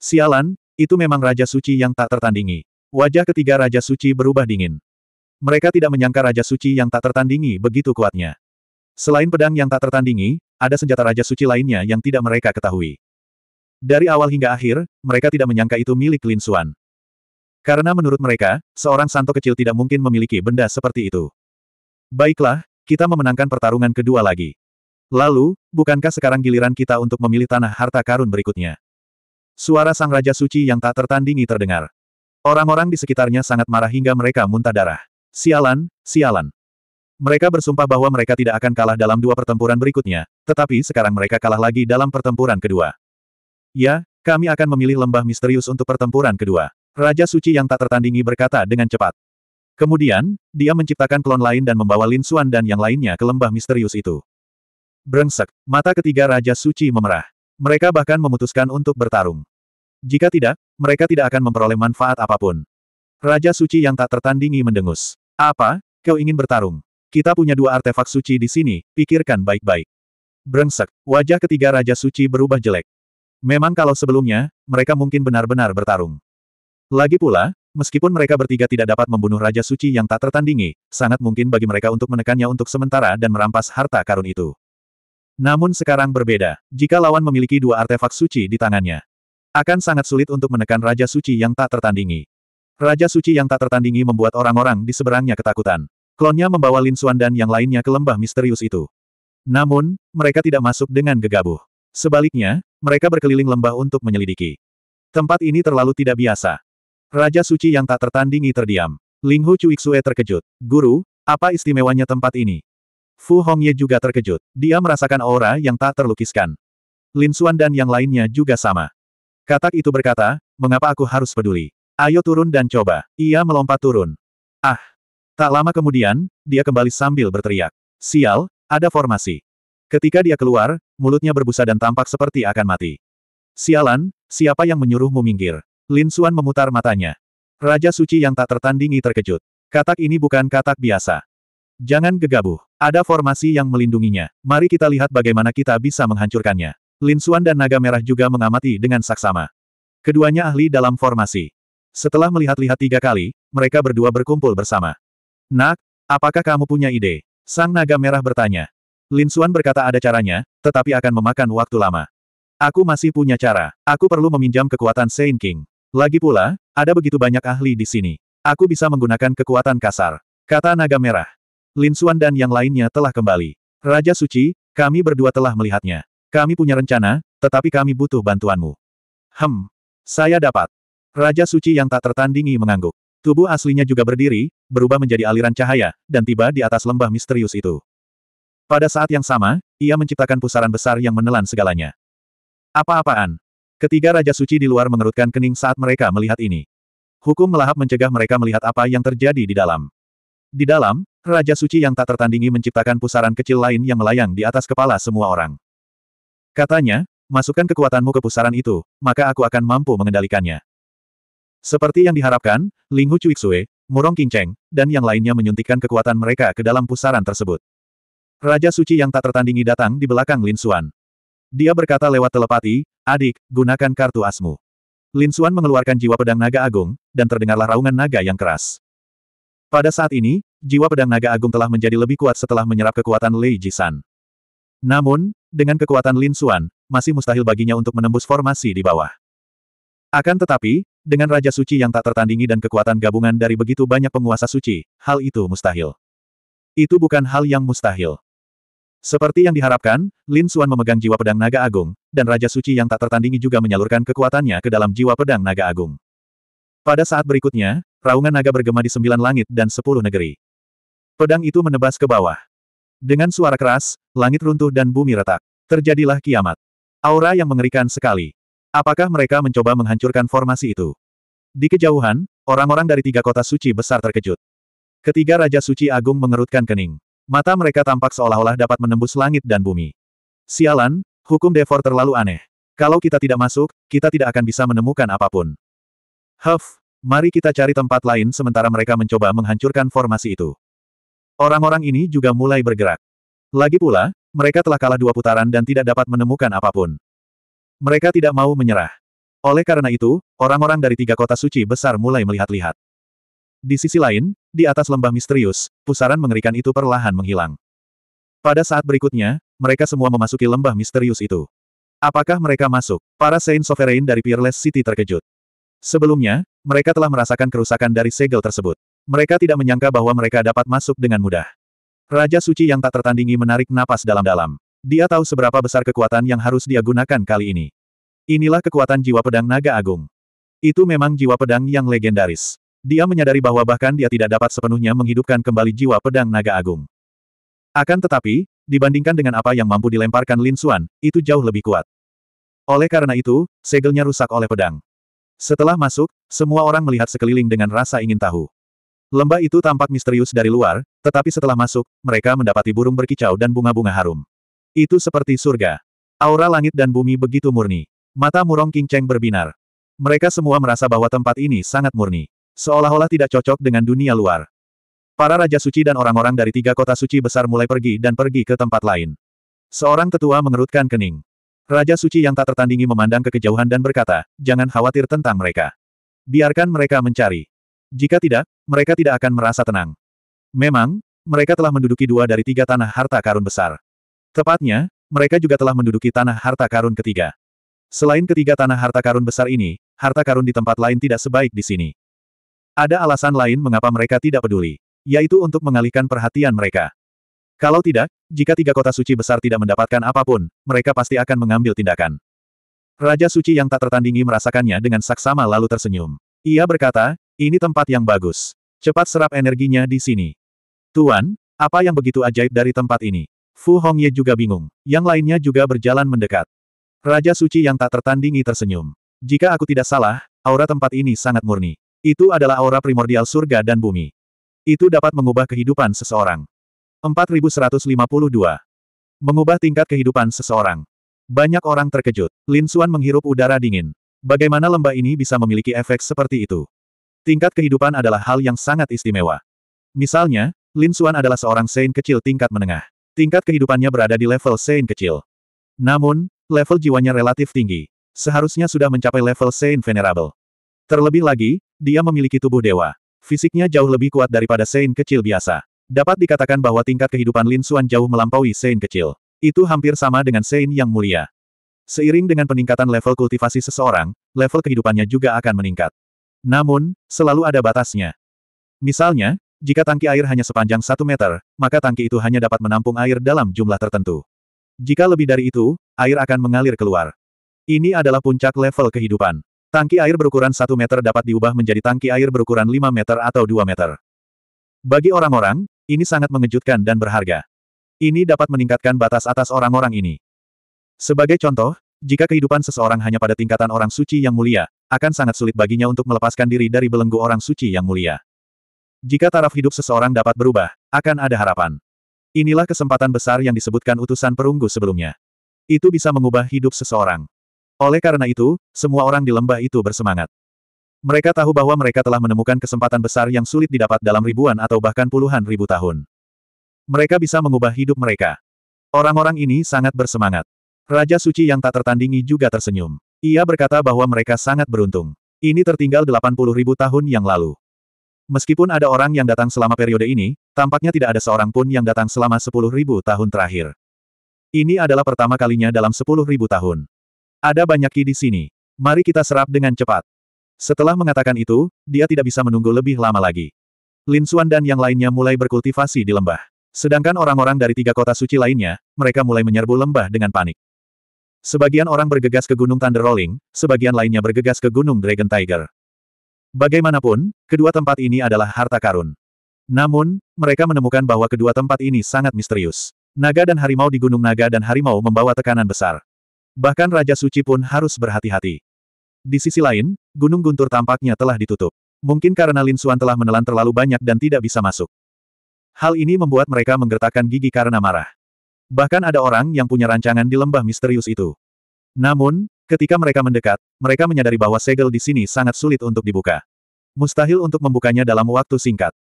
Sialan, itu memang Raja Suci yang tak tertandingi. Wajah ketiga Raja Suci berubah dingin. Mereka tidak menyangka Raja Suci yang tak tertandingi begitu kuatnya. Selain pedang yang tak tertandingi, ada senjata Raja Suci lainnya yang tidak mereka ketahui. Dari awal hingga akhir, mereka tidak menyangka itu milik Lin Suan. Karena menurut mereka, seorang santo kecil tidak mungkin memiliki benda seperti itu. Baiklah, kita memenangkan pertarungan kedua lagi. Lalu, bukankah sekarang giliran kita untuk memilih tanah harta karun berikutnya? Suara sang Raja Suci yang tak tertandingi terdengar. Orang-orang di sekitarnya sangat marah hingga mereka muntah darah. Sialan, sialan. Mereka bersumpah bahwa mereka tidak akan kalah dalam dua pertempuran berikutnya, tetapi sekarang mereka kalah lagi dalam pertempuran kedua. Ya, kami akan memilih lembah misterius untuk pertempuran kedua. Raja Suci yang tak tertandingi berkata dengan cepat. Kemudian, dia menciptakan klon lain dan membawa Lin Suan dan yang lainnya ke lembah misterius itu. Brengsek, mata ketiga Raja Suci memerah. Mereka bahkan memutuskan untuk bertarung. Jika tidak, mereka tidak akan memperoleh manfaat apapun. Raja suci yang tak tertandingi mendengus. Apa? Kau ingin bertarung? Kita punya dua artefak suci di sini, pikirkan baik-baik. Brengsek, wajah ketiga Raja Suci berubah jelek. Memang kalau sebelumnya, mereka mungkin benar-benar bertarung. Lagi pula, meskipun mereka bertiga tidak dapat membunuh Raja Suci yang tak tertandingi, sangat mungkin bagi mereka untuk menekannya untuk sementara dan merampas harta karun itu. Namun sekarang berbeda, jika lawan memiliki dua artefak suci di tangannya. Akan sangat sulit untuk menekan Raja Suci yang tak tertandingi. Raja Suci yang tak tertandingi membuat orang-orang di seberangnya ketakutan. Klonnya membawa Lin Xuan dan yang lainnya ke lembah misterius itu. Namun, mereka tidak masuk dengan gegabah. Sebaliknya, mereka berkeliling lembah untuk menyelidiki. Tempat ini terlalu tidak biasa. Raja Suci yang tak tertandingi terdiam. Ling Hu Cuiksue terkejut. Guru, apa istimewanya tempat ini? Fu Hongye juga terkejut. Dia merasakan aura yang tak terlukiskan. Lin Xuan dan yang lainnya juga sama. Katak itu berkata, mengapa aku harus peduli? Ayo turun dan coba. Ia melompat turun. Ah! Tak lama kemudian, dia kembali sambil berteriak. Sial, ada formasi. Ketika dia keluar, mulutnya berbusa dan tampak seperti akan mati. Sialan, siapa yang menyuruhmu minggir? Lin Suan memutar matanya. Raja suci yang tak tertandingi terkejut. Katak ini bukan katak biasa. Jangan gegabah. Ada formasi yang melindunginya. Mari kita lihat bagaimana kita bisa menghancurkannya. Lin Suan dan Naga Merah juga mengamati dengan saksama. Keduanya ahli dalam formasi. Setelah melihat-lihat tiga kali, mereka berdua berkumpul bersama. Nak, apakah kamu punya ide? Sang Naga Merah bertanya. Lin Suan berkata ada caranya, tetapi akan memakan waktu lama. Aku masih punya cara. Aku perlu meminjam kekuatan Saint King. Lagi pula, ada begitu banyak ahli di sini. Aku bisa menggunakan kekuatan kasar. Kata Naga Merah. Lin Suan dan yang lainnya telah kembali. Raja Suci, kami berdua telah melihatnya. Kami punya rencana, tetapi kami butuh bantuanmu. Hem. Saya dapat. Raja suci yang tak tertandingi mengangguk. Tubuh aslinya juga berdiri, berubah menjadi aliran cahaya, dan tiba di atas lembah misterius itu. Pada saat yang sama, ia menciptakan pusaran besar yang menelan segalanya. Apa-apaan? Ketiga Raja Suci di luar mengerutkan kening saat mereka melihat ini. Hukum melahap mencegah mereka melihat apa yang terjadi di dalam. Di dalam, Raja Suci yang tak tertandingi menciptakan pusaran kecil lain yang melayang di atas kepala semua orang. Katanya, masukkan kekuatanmu ke pusaran itu, maka aku akan mampu mengendalikannya. Seperti yang diharapkan, Ling Hu Xue, Murong Qingcheng, dan yang lainnya menyuntikkan kekuatan mereka ke dalam pusaran tersebut. Raja suci yang tak tertandingi datang di belakang Lin Xuan. Dia berkata lewat telepati, adik, gunakan kartu asmu. Lin Xuan mengeluarkan jiwa pedang naga agung, dan terdengarlah raungan naga yang keras. Pada saat ini, jiwa pedang naga agung telah menjadi lebih kuat setelah menyerap kekuatan Lei Jisan. Namun, dengan kekuatan Lin Xuan, masih mustahil baginya untuk menembus formasi di bawah. Akan tetapi, dengan Raja Suci yang tak tertandingi dan kekuatan gabungan dari begitu banyak penguasa suci, hal itu mustahil. Itu bukan hal yang mustahil. Seperti yang diharapkan, Lin Xuan memegang jiwa pedang naga agung, dan Raja Suci yang tak tertandingi juga menyalurkan kekuatannya ke dalam jiwa pedang naga agung. Pada saat berikutnya, raungan naga bergema di sembilan langit dan sepuluh negeri. Pedang itu menebas ke bawah. Dengan suara keras, langit runtuh dan bumi retak. Terjadilah kiamat. Aura yang mengerikan sekali. Apakah mereka mencoba menghancurkan formasi itu? Di kejauhan, orang-orang dari tiga kota suci besar terkejut. Ketiga Raja Suci Agung mengerutkan kening. Mata mereka tampak seolah-olah dapat menembus langit dan bumi. Sialan, hukum Devor terlalu aneh. Kalau kita tidak masuk, kita tidak akan bisa menemukan apapun. Huff, mari kita cari tempat lain sementara mereka mencoba menghancurkan formasi itu. Orang-orang ini juga mulai bergerak. Lagi pula, mereka telah kalah dua putaran dan tidak dapat menemukan apapun. Mereka tidak mau menyerah. Oleh karena itu, orang-orang dari tiga kota suci besar mulai melihat-lihat. Di sisi lain, di atas lembah misterius, pusaran mengerikan itu perlahan menghilang. Pada saat berikutnya, mereka semua memasuki lembah misterius itu. Apakah mereka masuk? Para Saint Sovereign dari Peerless City terkejut. Sebelumnya, mereka telah merasakan kerusakan dari segel tersebut. Mereka tidak menyangka bahwa mereka dapat masuk dengan mudah. Raja suci yang tak tertandingi menarik napas dalam-dalam. Dia tahu seberapa besar kekuatan yang harus dia gunakan kali ini. Inilah kekuatan jiwa pedang naga agung. Itu memang jiwa pedang yang legendaris. Dia menyadari bahwa bahkan dia tidak dapat sepenuhnya menghidupkan kembali jiwa pedang naga agung. Akan tetapi, dibandingkan dengan apa yang mampu dilemparkan Lin Xuan, itu jauh lebih kuat. Oleh karena itu, segelnya rusak oleh pedang. Setelah masuk, semua orang melihat sekeliling dengan rasa ingin tahu. Lembah itu tampak misterius dari luar, tetapi setelah masuk, mereka mendapati burung berkicau dan bunga-bunga harum. Itu seperti surga. Aura langit dan bumi begitu murni. Mata murong King Cheng berbinar. Mereka semua merasa bahwa tempat ini sangat murni. Seolah-olah tidak cocok dengan dunia luar. Para Raja Suci dan orang-orang dari tiga kota suci besar mulai pergi dan pergi ke tempat lain. Seorang tetua mengerutkan kening. Raja Suci yang tak tertandingi memandang ke kejauhan dan berkata, jangan khawatir tentang mereka. Biarkan mereka mencari. Jika tidak, mereka tidak akan merasa tenang. Memang, mereka telah menduduki dua dari tiga tanah harta karun besar. Tepatnya, mereka juga telah menduduki tanah harta karun ketiga. Selain ketiga tanah harta karun besar ini, harta karun di tempat lain tidak sebaik di sini. Ada alasan lain mengapa mereka tidak peduli, yaitu untuk mengalihkan perhatian mereka. Kalau tidak, jika tiga kota suci besar tidak mendapatkan apapun, mereka pasti akan mengambil tindakan. Raja suci yang tak tertandingi merasakannya dengan saksama lalu tersenyum. Ia berkata, ini tempat yang bagus. Cepat serap energinya di sini. Tuan, apa yang begitu ajaib dari tempat ini? Fu Hongye juga bingung. Yang lainnya juga berjalan mendekat. Raja suci yang tak tertandingi tersenyum. Jika aku tidak salah, aura tempat ini sangat murni. Itu adalah aura primordial surga dan bumi. Itu dapat mengubah kehidupan seseorang. 4152. Mengubah tingkat kehidupan seseorang. Banyak orang terkejut. Lin Xuan menghirup udara dingin. Bagaimana lembah ini bisa memiliki efek seperti itu? Tingkat kehidupan adalah hal yang sangat istimewa. Misalnya, Lin Xuan adalah seorang Sein kecil tingkat menengah. Tingkat kehidupannya berada di level Sein kecil. Namun, level jiwanya relatif tinggi. Seharusnya sudah mencapai level Sein Venerable. Terlebih lagi, dia memiliki tubuh dewa. Fisiknya jauh lebih kuat daripada Sein kecil biasa. Dapat dikatakan bahwa tingkat kehidupan Lin Xuan jauh melampaui Sein kecil. Itu hampir sama dengan Sein yang mulia. Seiring dengan peningkatan level kultivasi seseorang, level kehidupannya juga akan meningkat. Namun, selalu ada batasnya. Misalnya, jika tangki air hanya sepanjang satu meter, maka tangki itu hanya dapat menampung air dalam jumlah tertentu. Jika lebih dari itu, air akan mengalir keluar. Ini adalah puncak level kehidupan. Tangki air berukuran satu meter dapat diubah menjadi tangki air berukuran 5 meter atau 2 meter. Bagi orang-orang, ini sangat mengejutkan dan berharga. Ini dapat meningkatkan batas atas orang-orang ini. Sebagai contoh, jika kehidupan seseorang hanya pada tingkatan orang suci yang mulia, akan sangat sulit baginya untuk melepaskan diri dari belenggu orang suci yang mulia. Jika taraf hidup seseorang dapat berubah, akan ada harapan. Inilah kesempatan besar yang disebutkan utusan perunggu sebelumnya. Itu bisa mengubah hidup seseorang. Oleh karena itu, semua orang di lembah itu bersemangat. Mereka tahu bahwa mereka telah menemukan kesempatan besar yang sulit didapat dalam ribuan atau bahkan puluhan ribu tahun. Mereka bisa mengubah hidup mereka. Orang-orang ini sangat bersemangat. Raja suci yang tak tertandingi juga tersenyum. Ia berkata bahwa mereka sangat beruntung. Ini tertinggal 80 ribu tahun yang lalu. Meskipun ada orang yang datang selama periode ini, tampaknya tidak ada seorang pun yang datang selama 10 ribu tahun terakhir. Ini adalah pertama kalinya dalam 10 ribu tahun. Ada banyak ki di sini. Mari kita serap dengan cepat. Setelah mengatakan itu, dia tidak bisa menunggu lebih lama lagi. Lin Xuan dan yang lainnya mulai berkultivasi di lembah. Sedangkan orang-orang dari tiga kota suci lainnya, mereka mulai menyerbu lembah dengan panik. Sebagian orang bergegas ke Gunung Thunder Rolling, sebagian lainnya bergegas ke Gunung Dragon Tiger. Bagaimanapun, kedua tempat ini adalah harta karun. Namun, mereka menemukan bahwa kedua tempat ini sangat misterius. Naga dan harimau di Gunung Naga dan harimau membawa tekanan besar. Bahkan Raja Suci pun harus berhati-hati. Di sisi lain, Gunung Guntur tampaknya telah ditutup. Mungkin karena Lin Suan telah menelan terlalu banyak dan tidak bisa masuk. Hal ini membuat mereka menggertakkan gigi karena marah. Bahkan ada orang yang punya rancangan di lembah misterius itu. Namun, ketika mereka mendekat, mereka menyadari bahwa segel di sini sangat sulit untuk dibuka. Mustahil untuk membukanya dalam waktu singkat.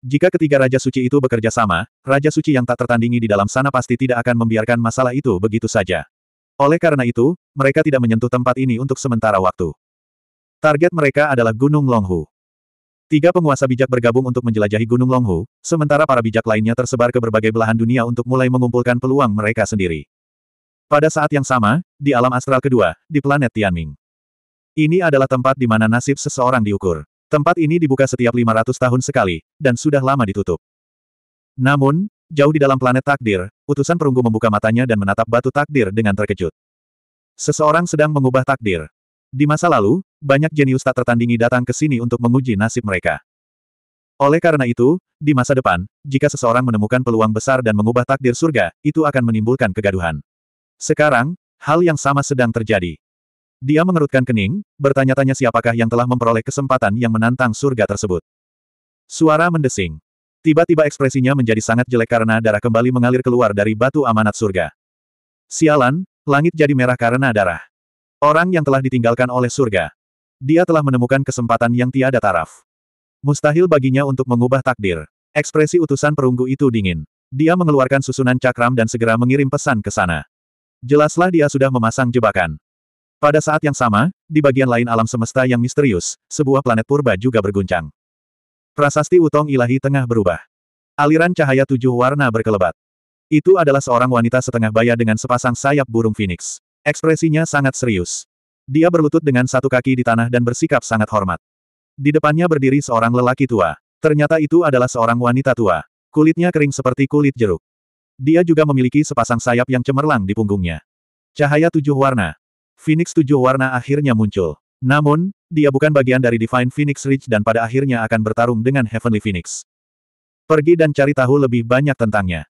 Jika ketiga Raja Suci itu bekerja sama, Raja Suci yang tak tertandingi di dalam sana pasti tidak akan membiarkan masalah itu begitu saja. Oleh karena itu, mereka tidak menyentuh tempat ini untuk sementara waktu. Target mereka adalah Gunung Longhu. Tiga penguasa bijak bergabung untuk menjelajahi Gunung Longhu, sementara para bijak lainnya tersebar ke berbagai belahan dunia untuk mulai mengumpulkan peluang mereka sendiri. Pada saat yang sama, di alam astral kedua, di planet Tianming. Ini adalah tempat di mana nasib seseorang diukur. Tempat ini dibuka setiap 500 tahun sekali, dan sudah lama ditutup. Namun, jauh di dalam planet takdir, utusan perunggu membuka matanya dan menatap batu takdir dengan terkejut. Seseorang sedang mengubah takdir. Di masa lalu, banyak jenius tak tertandingi datang ke sini untuk menguji nasib mereka. Oleh karena itu, di masa depan, jika seseorang menemukan peluang besar dan mengubah takdir surga, itu akan menimbulkan kegaduhan. Sekarang, hal yang sama sedang terjadi. Dia mengerutkan kening, bertanya-tanya siapakah yang telah memperoleh kesempatan yang menantang surga tersebut. Suara mendesing. Tiba-tiba ekspresinya menjadi sangat jelek karena darah kembali mengalir keluar dari batu amanat surga. Sialan, langit jadi merah karena darah. Orang yang telah ditinggalkan oleh surga. Dia telah menemukan kesempatan yang tiada taraf. Mustahil baginya untuk mengubah takdir. Ekspresi utusan perunggu itu dingin. Dia mengeluarkan susunan cakram dan segera mengirim pesan ke sana. Jelaslah dia sudah memasang jebakan. Pada saat yang sama, di bagian lain alam semesta yang misterius, sebuah planet purba juga berguncang. Prasasti Utong Ilahi tengah berubah. Aliran cahaya tujuh warna berkelebat. Itu adalah seorang wanita setengah baya dengan sepasang sayap burung phoenix. Ekspresinya sangat serius. Dia berlutut dengan satu kaki di tanah dan bersikap sangat hormat. Di depannya berdiri seorang lelaki tua. Ternyata itu adalah seorang wanita tua. Kulitnya kering seperti kulit jeruk. Dia juga memiliki sepasang sayap yang cemerlang di punggungnya. Cahaya tujuh warna. Phoenix tujuh warna akhirnya muncul. Namun, dia bukan bagian dari Divine Phoenix Ridge dan pada akhirnya akan bertarung dengan Heavenly Phoenix. Pergi dan cari tahu lebih banyak tentangnya.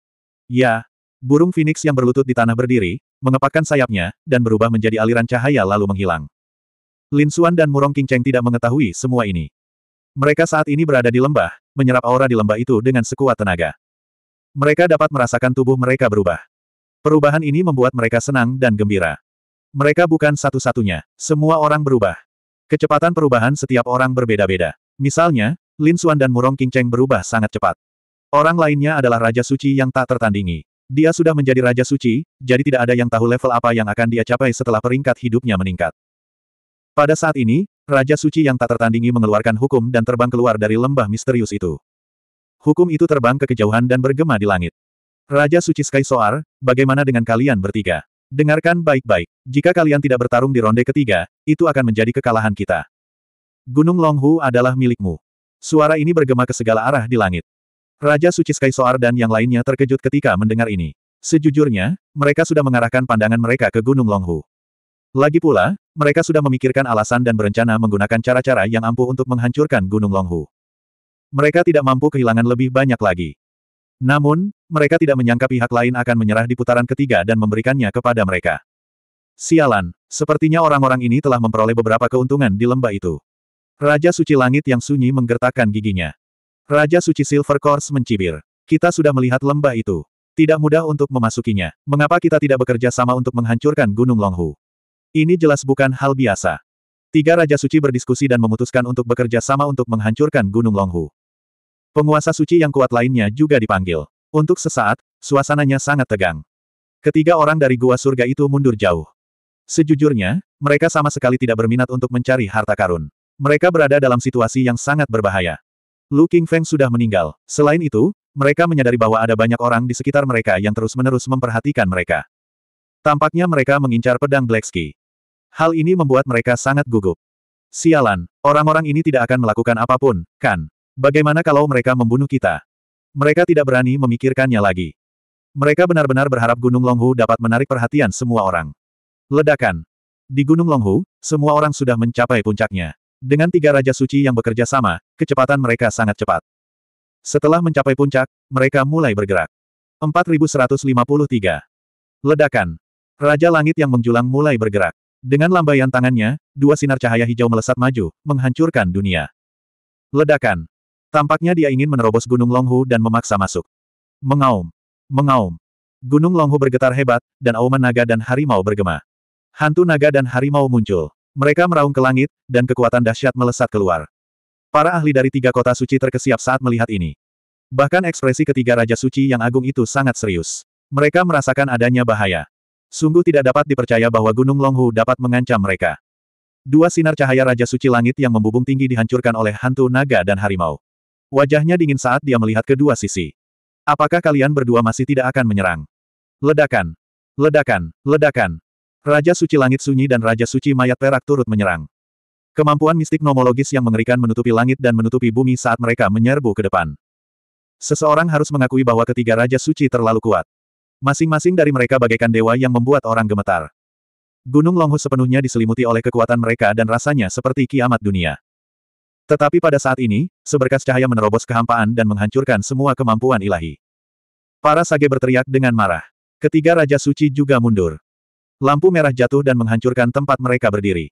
Ya, burung phoenix yang berlutut di tanah berdiri, mengepakkan sayapnya, dan berubah menjadi aliran cahaya lalu menghilang. Lin Xuan dan Murong King Cheng tidak mengetahui semua ini. Mereka saat ini berada di lembah, menyerap aura di lembah itu dengan sekuat tenaga. Mereka dapat merasakan tubuh mereka berubah. Perubahan ini membuat mereka senang dan gembira. Mereka bukan satu-satunya, semua orang berubah. Kecepatan perubahan setiap orang berbeda-beda. Misalnya, Lin Xuan dan Murong King Cheng berubah sangat cepat. Orang lainnya adalah Raja Suci yang tak tertandingi. Dia sudah menjadi Raja Suci, jadi tidak ada yang tahu level apa yang akan dia capai setelah peringkat hidupnya meningkat. Pada saat ini, Raja Suci yang tak tertandingi mengeluarkan hukum dan terbang keluar dari lembah misterius itu. Hukum itu terbang ke kejauhan dan bergema di langit. Raja Suci Sky Soar, bagaimana dengan kalian bertiga? Dengarkan baik-baik, jika kalian tidak bertarung di ronde ketiga, itu akan menjadi kekalahan kita. Gunung Longhu adalah milikmu. Suara ini bergema ke segala arah di langit. Raja Suci Sky dan yang lainnya terkejut ketika mendengar ini. Sejujurnya, mereka sudah mengarahkan pandangan mereka ke Gunung Longhu. Lagi pula, mereka sudah memikirkan alasan dan berencana menggunakan cara-cara yang ampuh untuk menghancurkan Gunung Longhu. Mereka tidak mampu kehilangan lebih banyak lagi. Namun, mereka tidak menyangka pihak lain akan menyerah di putaran ketiga dan memberikannya kepada mereka. Sialan, sepertinya orang-orang ini telah memperoleh beberapa keuntungan di lembah itu. Raja Suci Langit yang sunyi menggertakkan giginya. Raja Suci Silver Course mencibir. Kita sudah melihat lembah itu. Tidak mudah untuk memasukinya. Mengapa kita tidak bekerja sama untuk menghancurkan Gunung Longhu? Ini jelas bukan hal biasa. Tiga Raja Suci berdiskusi dan memutuskan untuk bekerja sama untuk menghancurkan Gunung Longhu. Penguasa suci yang kuat lainnya juga dipanggil. Untuk sesaat, suasananya sangat tegang. Ketiga orang dari Gua Surga itu mundur jauh. Sejujurnya, mereka sama sekali tidak berminat untuk mencari harta karun. Mereka berada dalam situasi yang sangat berbahaya. Lu Feng sudah meninggal. Selain itu, mereka menyadari bahwa ada banyak orang di sekitar mereka yang terus-menerus memperhatikan mereka. Tampaknya mereka mengincar pedang Black Hal ini membuat mereka sangat gugup. Sialan, orang-orang ini tidak akan melakukan apapun, kan? Bagaimana kalau mereka membunuh kita? Mereka tidak berani memikirkannya lagi. Mereka benar-benar berharap Gunung Longhu dapat menarik perhatian semua orang. Ledakan. Di Gunung Longhu, semua orang sudah mencapai puncaknya. Dengan tiga Raja Suci yang bekerja sama, kecepatan mereka sangat cepat. Setelah mencapai puncak, mereka mulai bergerak. 4153. Ledakan. Raja Langit yang menjulang mulai bergerak. Dengan lambaian tangannya, dua sinar cahaya hijau melesat maju, menghancurkan dunia. Ledakan. Tampaknya dia ingin menerobos Gunung Longhu dan memaksa masuk. Mengaum. Mengaum. Gunung Longhu bergetar hebat, dan auman naga dan harimau bergema. Hantu naga dan harimau muncul. Mereka meraung ke langit, dan kekuatan dahsyat melesat keluar. Para ahli dari tiga kota suci terkesiap saat melihat ini. Bahkan ekspresi ketiga Raja Suci yang agung itu sangat serius. Mereka merasakan adanya bahaya. Sungguh tidak dapat dipercaya bahwa Gunung Longhu dapat mengancam mereka. Dua sinar cahaya Raja Suci Langit yang membubung tinggi dihancurkan oleh hantu naga dan harimau. Wajahnya dingin saat dia melihat kedua sisi. Apakah kalian berdua masih tidak akan menyerang? Ledakan! Ledakan! Ledakan! Raja Suci Langit Sunyi dan Raja Suci Mayat Perak turut menyerang. Kemampuan mistik nomologis yang mengerikan menutupi langit dan menutupi bumi saat mereka menyerbu ke depan. Seseorang harus mengakui bahwa ketiga Raja Suci terlalu kuat. Masing-masing dari mereka bagaikan dewa yang membuat orang gemetar. Gunung Longhu sepenuhnya diselimuti oleh kekuatan mereka dan rasanya seperti kiamat dunia. Tetapi pada saat ini, seberkas cahaya menerobos kehampaan dan menghancurkan semua kemampuan ilahi. Para sage berteriak dengan marah. Ketiga Raja Suci juga mundur. Lampu merah jatuh dan menghancurkan tempat mereka berdiri.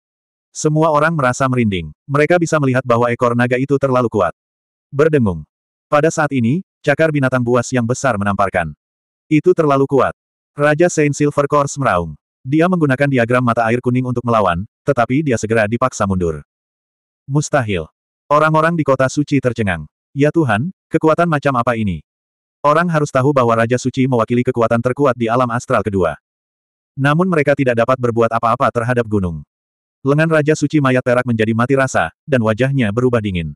Semua orang merasa merinding. Mereka bisa melihat bahwa ekor naga itu terlalu kuat. Berdengung. Pada saat ini, cakar binatang buas yang besar menamparkan. Itu terlalu kuat. Raja Saint Silver Course meraung. Dia menggunakan diagram mata air kuning untuk melawan, tetapi dia segera dipaksa mundur. Mustahil. Orang-orang di kota suci tercengang. Ya Tuhan, kekuatan macam apa ini? Orang harus tahu bahwa Raja Suci mewakili kekuatan terkuat di alam astral kedua. Namun mereka tidak dapat berbuat apa-apa terhadap gunung. Lengan Raja Suci Mayat Perak menjadi mati rasa, dan wajahnya berubah dingin.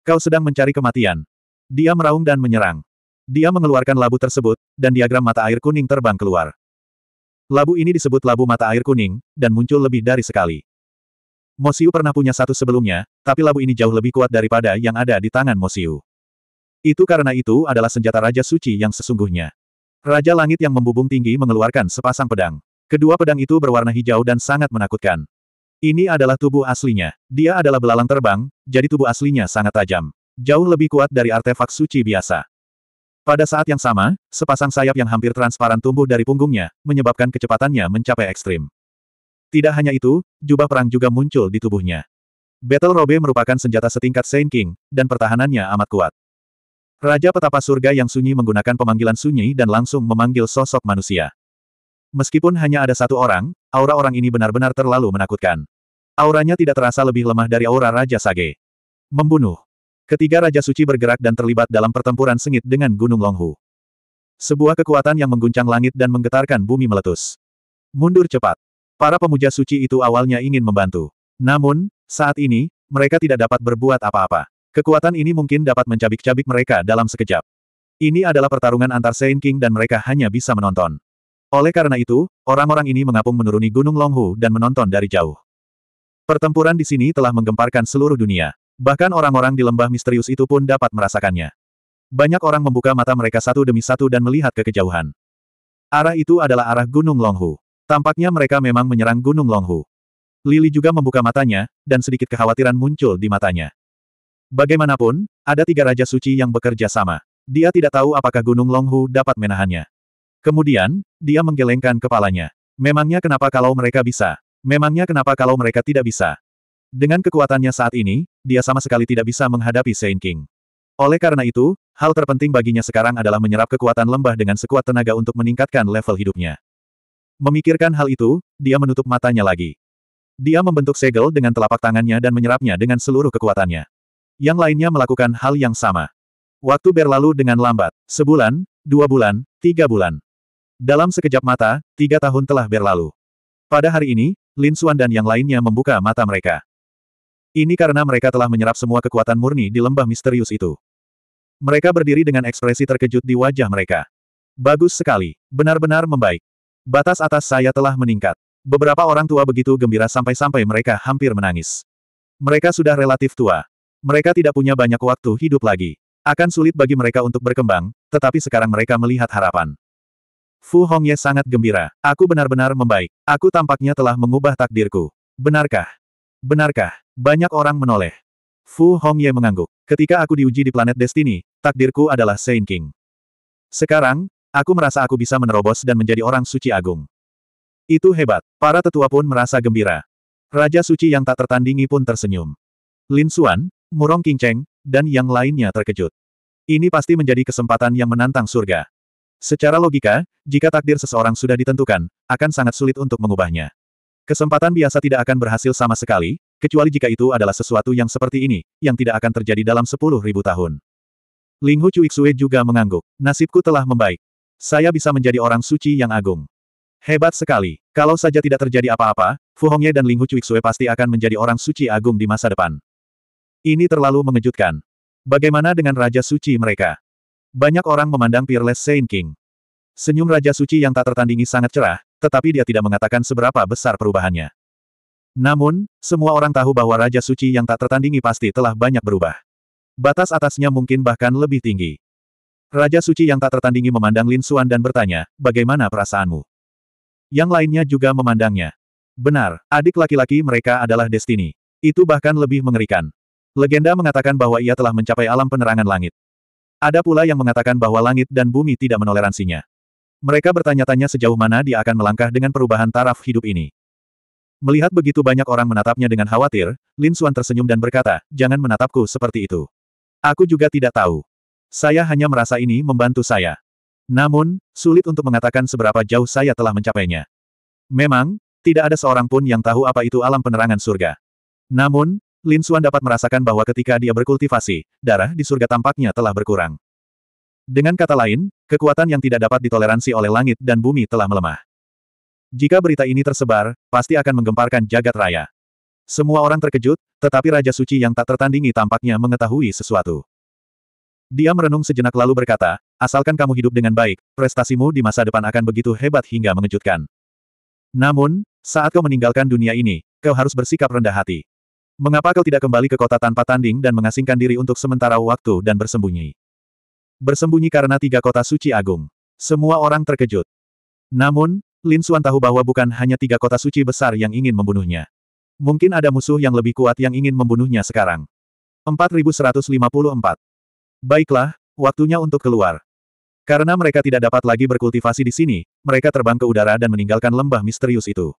Kau sedang mencari kematian. Dia meraung dan menyerang. Dia mengeluarkan labu tersebut, dan diagram mata air kuning terbang keluar. Labu ini disebut labu mata air kuning, dan muncul lebih dari sekali. Mosiu pernah punya satu sebelumnya, tapi labu ini jauh lebih kuat daripada yang ada di tangan Mosiu. Itu karena itu adalah senjata Raja Suci yang sesungguhnya. Raja Langit yang membubung tinggi mengeluarkan sepasang pedang. Kedua pedang itu berwarna hijau dan sangat menakutkan. Ini adalah tubuh aslinya. Dia adalah belalang terbang, jadi tubuh aslinya sangat tajam. Jauh lebih kuat dari artefak suci biasa. Pada saat yang sama, sepasang sayap yang hampir transparan tumbuh dari punggungnya, menyebabkan kecepatannya mencapai ekstrim. Tidak hanya itu, jubah perang juga muncul di tubuhnya. Battle Robe merupakan senjata setingkat Saint King, dan pertahanannya amat kuat. Raja petapa surga yang sunyi menggunakan pemanggilan sunyi dan langsung memanggil sosok manusia. Meskipun hanya ada satu orang, aura orang ini benar-benar terlalu menakutkan. Auranya tidak terasa lebih lemah dari aura Raja Sage. Membunuh. Ketiga Raja Suci bergerak dan terlibat dalam pertempuran sengit dengan Gunung Longhu. Sebuah kekuatan yang mengguncang langit dan menggetarkan bumi meletus. Mundur cepat. Para pemuja suci itu awalnya ingin membantu. Namun, saat ini, mereka tidak dapat berbuat apa-apa. Kekuatan ini mungkin dapat mencabik-cabik mereka dalam sekejap. Ini adalah pertarungan antar Saint King dan mereka hanya bisa menonton. Oleh karena itu, orang-orang ini mengapung menuruni Gunung Longhu dan menonton dari jauh. Pertempuran di sini telah menggemparkan seluruh dunia. Bahkan orang-orang di lembah misterius itu pun dapat merasakannya. Banyak orang membuka mata mereka satu demi satu dan melihat ke kejauhan. Arah itu adalah arah Gunung Longhu. Tampaknya mereka memang menyerang Gunung Longhu. Lili juga membuka matanya, dan sedikit kekhawatiran muncul di matanya. Bagaimanapun, ada tiga raja suci yang bekerja sama. Dia tidak tahu apakah Gunung Longhu dapat menahannya. Kemudian, dia menggelengkan kepalanya. Memangnya kenapa kalau mereka bisa? Memangnya kenapa kalau mereka tidak bisa? Dengan kekuatannya saat ini, dia sama sekali tidak bisa menghadapi Saint King. Oleh karena itu, hal terpenting baginya sekarang adalah menyerap kekuatan lembah dengan sekuat tenaga untuk meningkatkan level hidupnya. Memikirkan hal itu, dia menutup matanya lagi. Dia membentuk segel dengan telapak tangannya dan menyerapnya dengan seluruh kekuatannya. Yang lainnya melakukan hal yang sama. Waktu berlalu dengan lambat. Sebulan, dua bulan, tiga bulan. Dalam sekejap mata, tiga tahun telah berlalu. Pada hari ini, Lin Xuan dan yang lainnya membuka mata mereka. Ini karena mereka telah menyerap semua kekuatan murni di lembah misterius itu. Mereka berdiri dengan ekspresi terkejut di wajah mereka. Bagus sekali. Benar-benar membaik. Batas atas saya telah meningkat. Beberapa orang tua begitu gembira sampai-sampai mereka hampir menangis. Mereka sudah relatif tua. Mereka tidak punya banyak waktu hidup lagi. Akan sulit bagi mereka untuk berkembang, tetapi sekarang mereka melihat harapan. Fu Hongye sangat gembira. Aku benar-benar membaik. Aku tampaknya telah mengubah takdirku. Benarkah? Benarkah? Banyak orang menoleh. Fu Hongye mengangguk. Ketika aku diuji di planet Destiny, takdirku adalah Saint King. Sekarang, aku merasa aku bisa menerobos dan menjadi orang suci agung. Itu hebat. Para tetua pun merasa gembira. Raja suci yang tak tertandingi pun tersenyum. Lin Suan murong King Cheng, dan yang lainnya terkejut. Ini pasti menjadi kesempatan yang menantang surga. Secara logika, jika takdir seseorang sudah ditentukan, akan sangat sulit untuk mengubahnya. Kesempatan biasa tidak akan berhasil sama sekali, kecuali jika itu adalah sesuatu yang seperti ini, yang tidak akan terjadi dalam sepuluh ribu tahun. Ling Hu Cuiksue juga mengangguk. Nasibku telah membaik. Saya bisa menjadi orang suci yang agung. Hebat sekali. Kalau saja tidak terjadi apa-apa, Fu Hongye dan Ling Hu Cuiksue pasti akan menjadi orang suci agung di masa depan. Ini terlalu mengejutkan. Bagaimana dengan Raja Suci mereka? Banyak orang memandang Peerless Saint King. Senyum Raja Suci yang tak tertandingi sangat cerah, tetapi dia tidak mengatakan seberapa besar perubahannya. Namun, semua orang tahu bahwa Raja Suci yang tak tertandingi pasti telah banyak berubah. Batas atasnya mungkin bahkan lebih tinggi. Raja Suci yang tak tertandingi memandang Lin Xuan dan bertanya, bagaimana perasaanmu? Yang lainnya juga memandangnya. Benar, adik laki-laki mereka adalah Destiny. Itu bahkan lebih mengerikan. Legenda mengatakan bahwa ia telah mencapai alam penerangan langit. Ada pula yang mengatakan bahwa langit dan bumi tidak menoleransinya. Mereka bertanya-tanya sejauh mana dia akan melangkah dengan perubahan taraf hidup ini. Melihat begitu banyak orang menatapnya dengan khawatir, Lin Xuan tersenyum dan berkata, jangan menatapku seperti itu. Aku juga tidak tahu. Saya hanya merasa ini membantu saya. Namun, sulit untuk mengatakan seberapa jauh saya telah mencapainya. Memang, tidak ada seorang pun yang tahu apa itu alam penerangan surga. Namun, Lin Xuan dapat merasakan bahwa ketika dia berkultivasi, darah di surga tampaknya telah berkurang. Dengan kata lain, kekuatan yang tidak dapat ditoleransi oleh langit dan bumi telah melemah. Jika berita ini tersebar, pasti akan menggemparkan jagat raya. Semua orang terkejut, tetapi Raja Suci yang tak tertandingi tampaknya mengetahui sesuatu. Dia merenung sejenak lalu berkata, asalkan kamu hidup dengan baik, prestasimu di masa depan akan begitu hebat hingga mengejutkan. Namun, saat kau meninggalkan dunia ini, kau harus bersikap rendah hati. Mengapa kau tidak kembali ke kota tanpa tanding dan mengasingkan diri untuk sementara waktu dan bersembunyi? Bersembunyi karena tiga kota suci agung. Semua orang terkejut. Namun, Lin Xuan tahu bahwa bukan hanya tiga kota suci besar yang ingin membunuhnya. Mungkin ada musuh yang lebih kuat yang ingin membunuhnya sekarang. 4154. Baiklah, waktunya untuk keluar. Karena mereka tidak dapat lagi berkultivasi di sini, mereka terbang ke udara dan meninggalkan lembah misterius itu.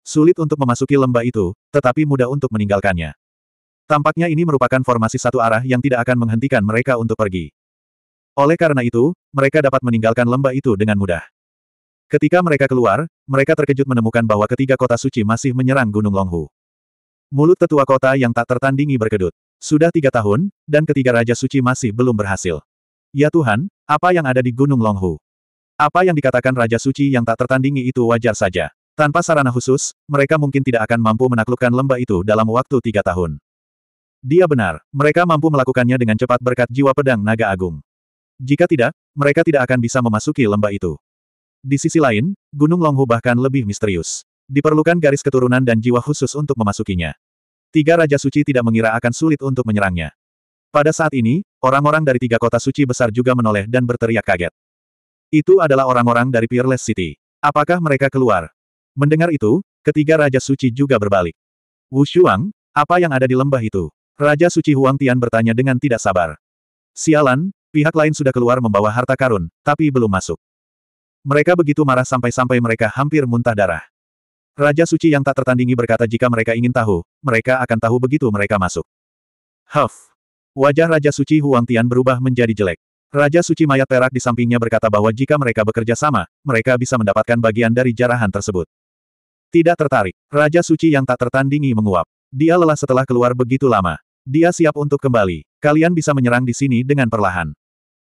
Sulit untuk memasuki lembah itu, tetapi mudah untuk meninggalkannya. Tampaknya ini merupakan formasi satu arah yang tidak akan menghentikan mereka untuk pergi. Oleh karena itu, mereka dapat meninggalkan lembah itu dengan mudah. Ketika mereka keluar, mereka terkejut menemukan bahwa ketiga kota suci masih menyerang Gunung Longhu. Mulut tetua kota yang tak tertandingi berkedut. Sudah tiga tahun, dan ketiga raja suci masih belum berhasil. Ya Tuhan, apa yang ada di Gunung Longhu? Apa yang dikatakan Raja Suci yang tak tertandingi itu wajar saja. Tanpa sarana khusus, mereka mungkin tidak akan mampu menaklukkan lembah itu dalam waktu tiga tahun. Dia benar, mereka mampu melakukannya dengan cepat berkat jiwa pedang naga agung. Jika tidak, mereka tidak akan bisa memasuki lembah itu. Di sisi lain, Gunung Longhu bahkan lebih misterius. Diperlukan garis keturunan dan jiwa khusus untuk memasukinya. Tiga Raja Suci tidak mengira akan sulit untuk menyerangnya. Pada saat ini, orang-orang dari tiga kota suci besar juga menoleh dan berteriak kaget. Itu adalah orang-orang dari Peerless City. Apakah mereka keluar? Mendengar itu, ketiga Raja Suci juga berbalik. Wu Shuang, apa yang ada di lembah itu? Raja Suci Huang Tian bertanya dengan tidak sabar. Sialan, pihak lain sudah keluar membawa harta karun, tapi belum masuk. Mereka begitu marah sampai-sampai mereka hampir muntah darah. Raja Suci yang tak tertandingi berkata jika mereka ingin tahu, mereka akan tahu begitu mereka masuk. Huff! Wajah Raja Suci Huang Tian berubah menjadi jelek. Raja Suci Mayat Perak di sampingnya berkata bahwa jika mereka bekerja sama, mereka bisa mendapatkan bagian dari jarahan tersebut. Tidak tertarik. Raja suci yang tak tertandingi menguap. Dia lelah setelah keluar begitu lama. Dia siap untuk kembali. Kalian bisa menyerang di sini dengan perlahan.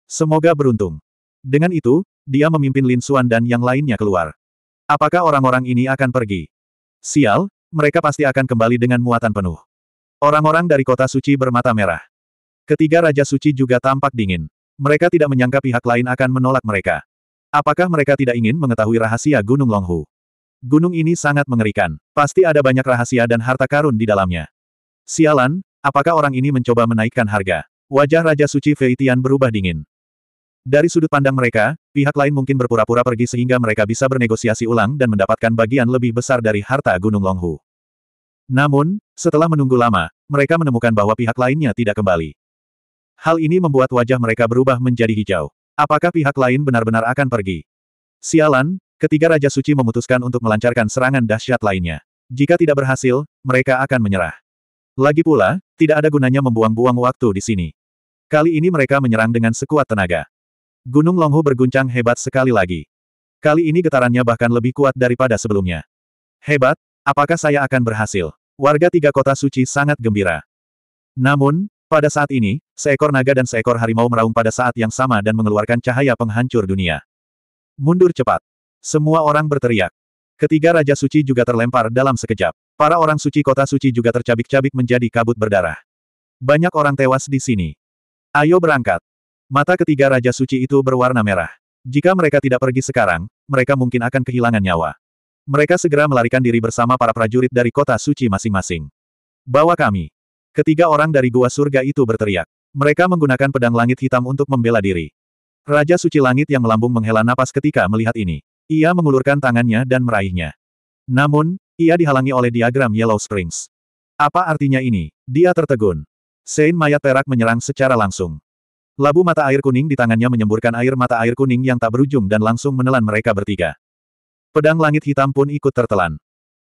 Semoga beruntung. Dengan itu, dia memimpin Lin Xuan dan yang lainnya keluar. Apakah orang-orang ini akan pergi? Sial, mereka pasti akan kembali dengan muatan penuh. Orang-orang dari kota suci bermata merah. Ketiga raja suci juga tampak dingin. Mereka tidak menyangka pihak lain akan menolak mereka. Apakah mereka tidak ingin mengetahui rahasia Gunung Longhu? Gunung ini sangat mengerikan. Pasti ada banyak rahasia dan harta karun di dalamnya. Sialan, apakah orang ini mencoba menaikkan harga? Wajah Raja Suci Feitian berubah dingin. Dari sudut pandang mereka, pihak lain mungkin berpura-pura pergi sehingga mereka bisa bernegosiasi ulang dan mendapatkan bagian lebih besar dari harta Gunung Longhu. Namun, setelah menunggu lama, mereka menemukan bahwa pihak lainnya tidak kembali. Hal ini membuat wajah mereka berubah menjadi hijau. Apakah pihak lain benar-benar akan pergi? Sialan, Ketiga Raja Suci memutuskan untuk melancarkan serangan dahsyat lainnya. Jika tidak berhasil, mereka akan menyerah. Lagi pula, tidak ada gunanya membuang-buang waktu di sini. Kali ini mereka menyerang dengan sekuat tenaga. Gunung Longhu berguncang hebat sekali lagi. Kali ini getarannya bahkan lebih kuat daripada sebelumnya. Hebat, apakah saya akan berhasil? Warga tiga kota suci sangat gembira. Namun, pada saat ini, seekor naga dan seekor harimau meraung pada saat yang sama dan mengeluarkan cahaya penghancur dunia. Mundur cepat. Semua orang berteriak. Ketiga Raja Suci juga terlempar dalam sekejap. Para orang suci kota suci juga tercabik-cabik menjadi kabut berdarah. Banyak orang tewas di sini. Ayo berangkat. Mata ketiga Raja Suci itu berwarna merah. Jika mereka tidak pergi sekarang, mereka mungkin akan kehilangan nyawa. Mereka segera melarikan diri bersama para prajurit dari kota suci masing-masing. Bawa kami. Ketiga orang dari gua surga itu berteriak. Mereka menggunakan pedang langit hitam untuk membela diri. Raja Suci Langit yang melambung menghela napas ketika melihat ini. Ia mengulurkan tangannya dan meraihnya. Namun, ia dihalangi oleh diagram Yellow Springs. Apa artinya ini? Dia tertegun. Sein mayat perak menyerang secara langsung. Labu mata air kuning di tangannya menyemburkan air mata air kuning yang tak berujung dan langsung menelan mereka bertiga. Pedang langit hitam pun ikut tertelan.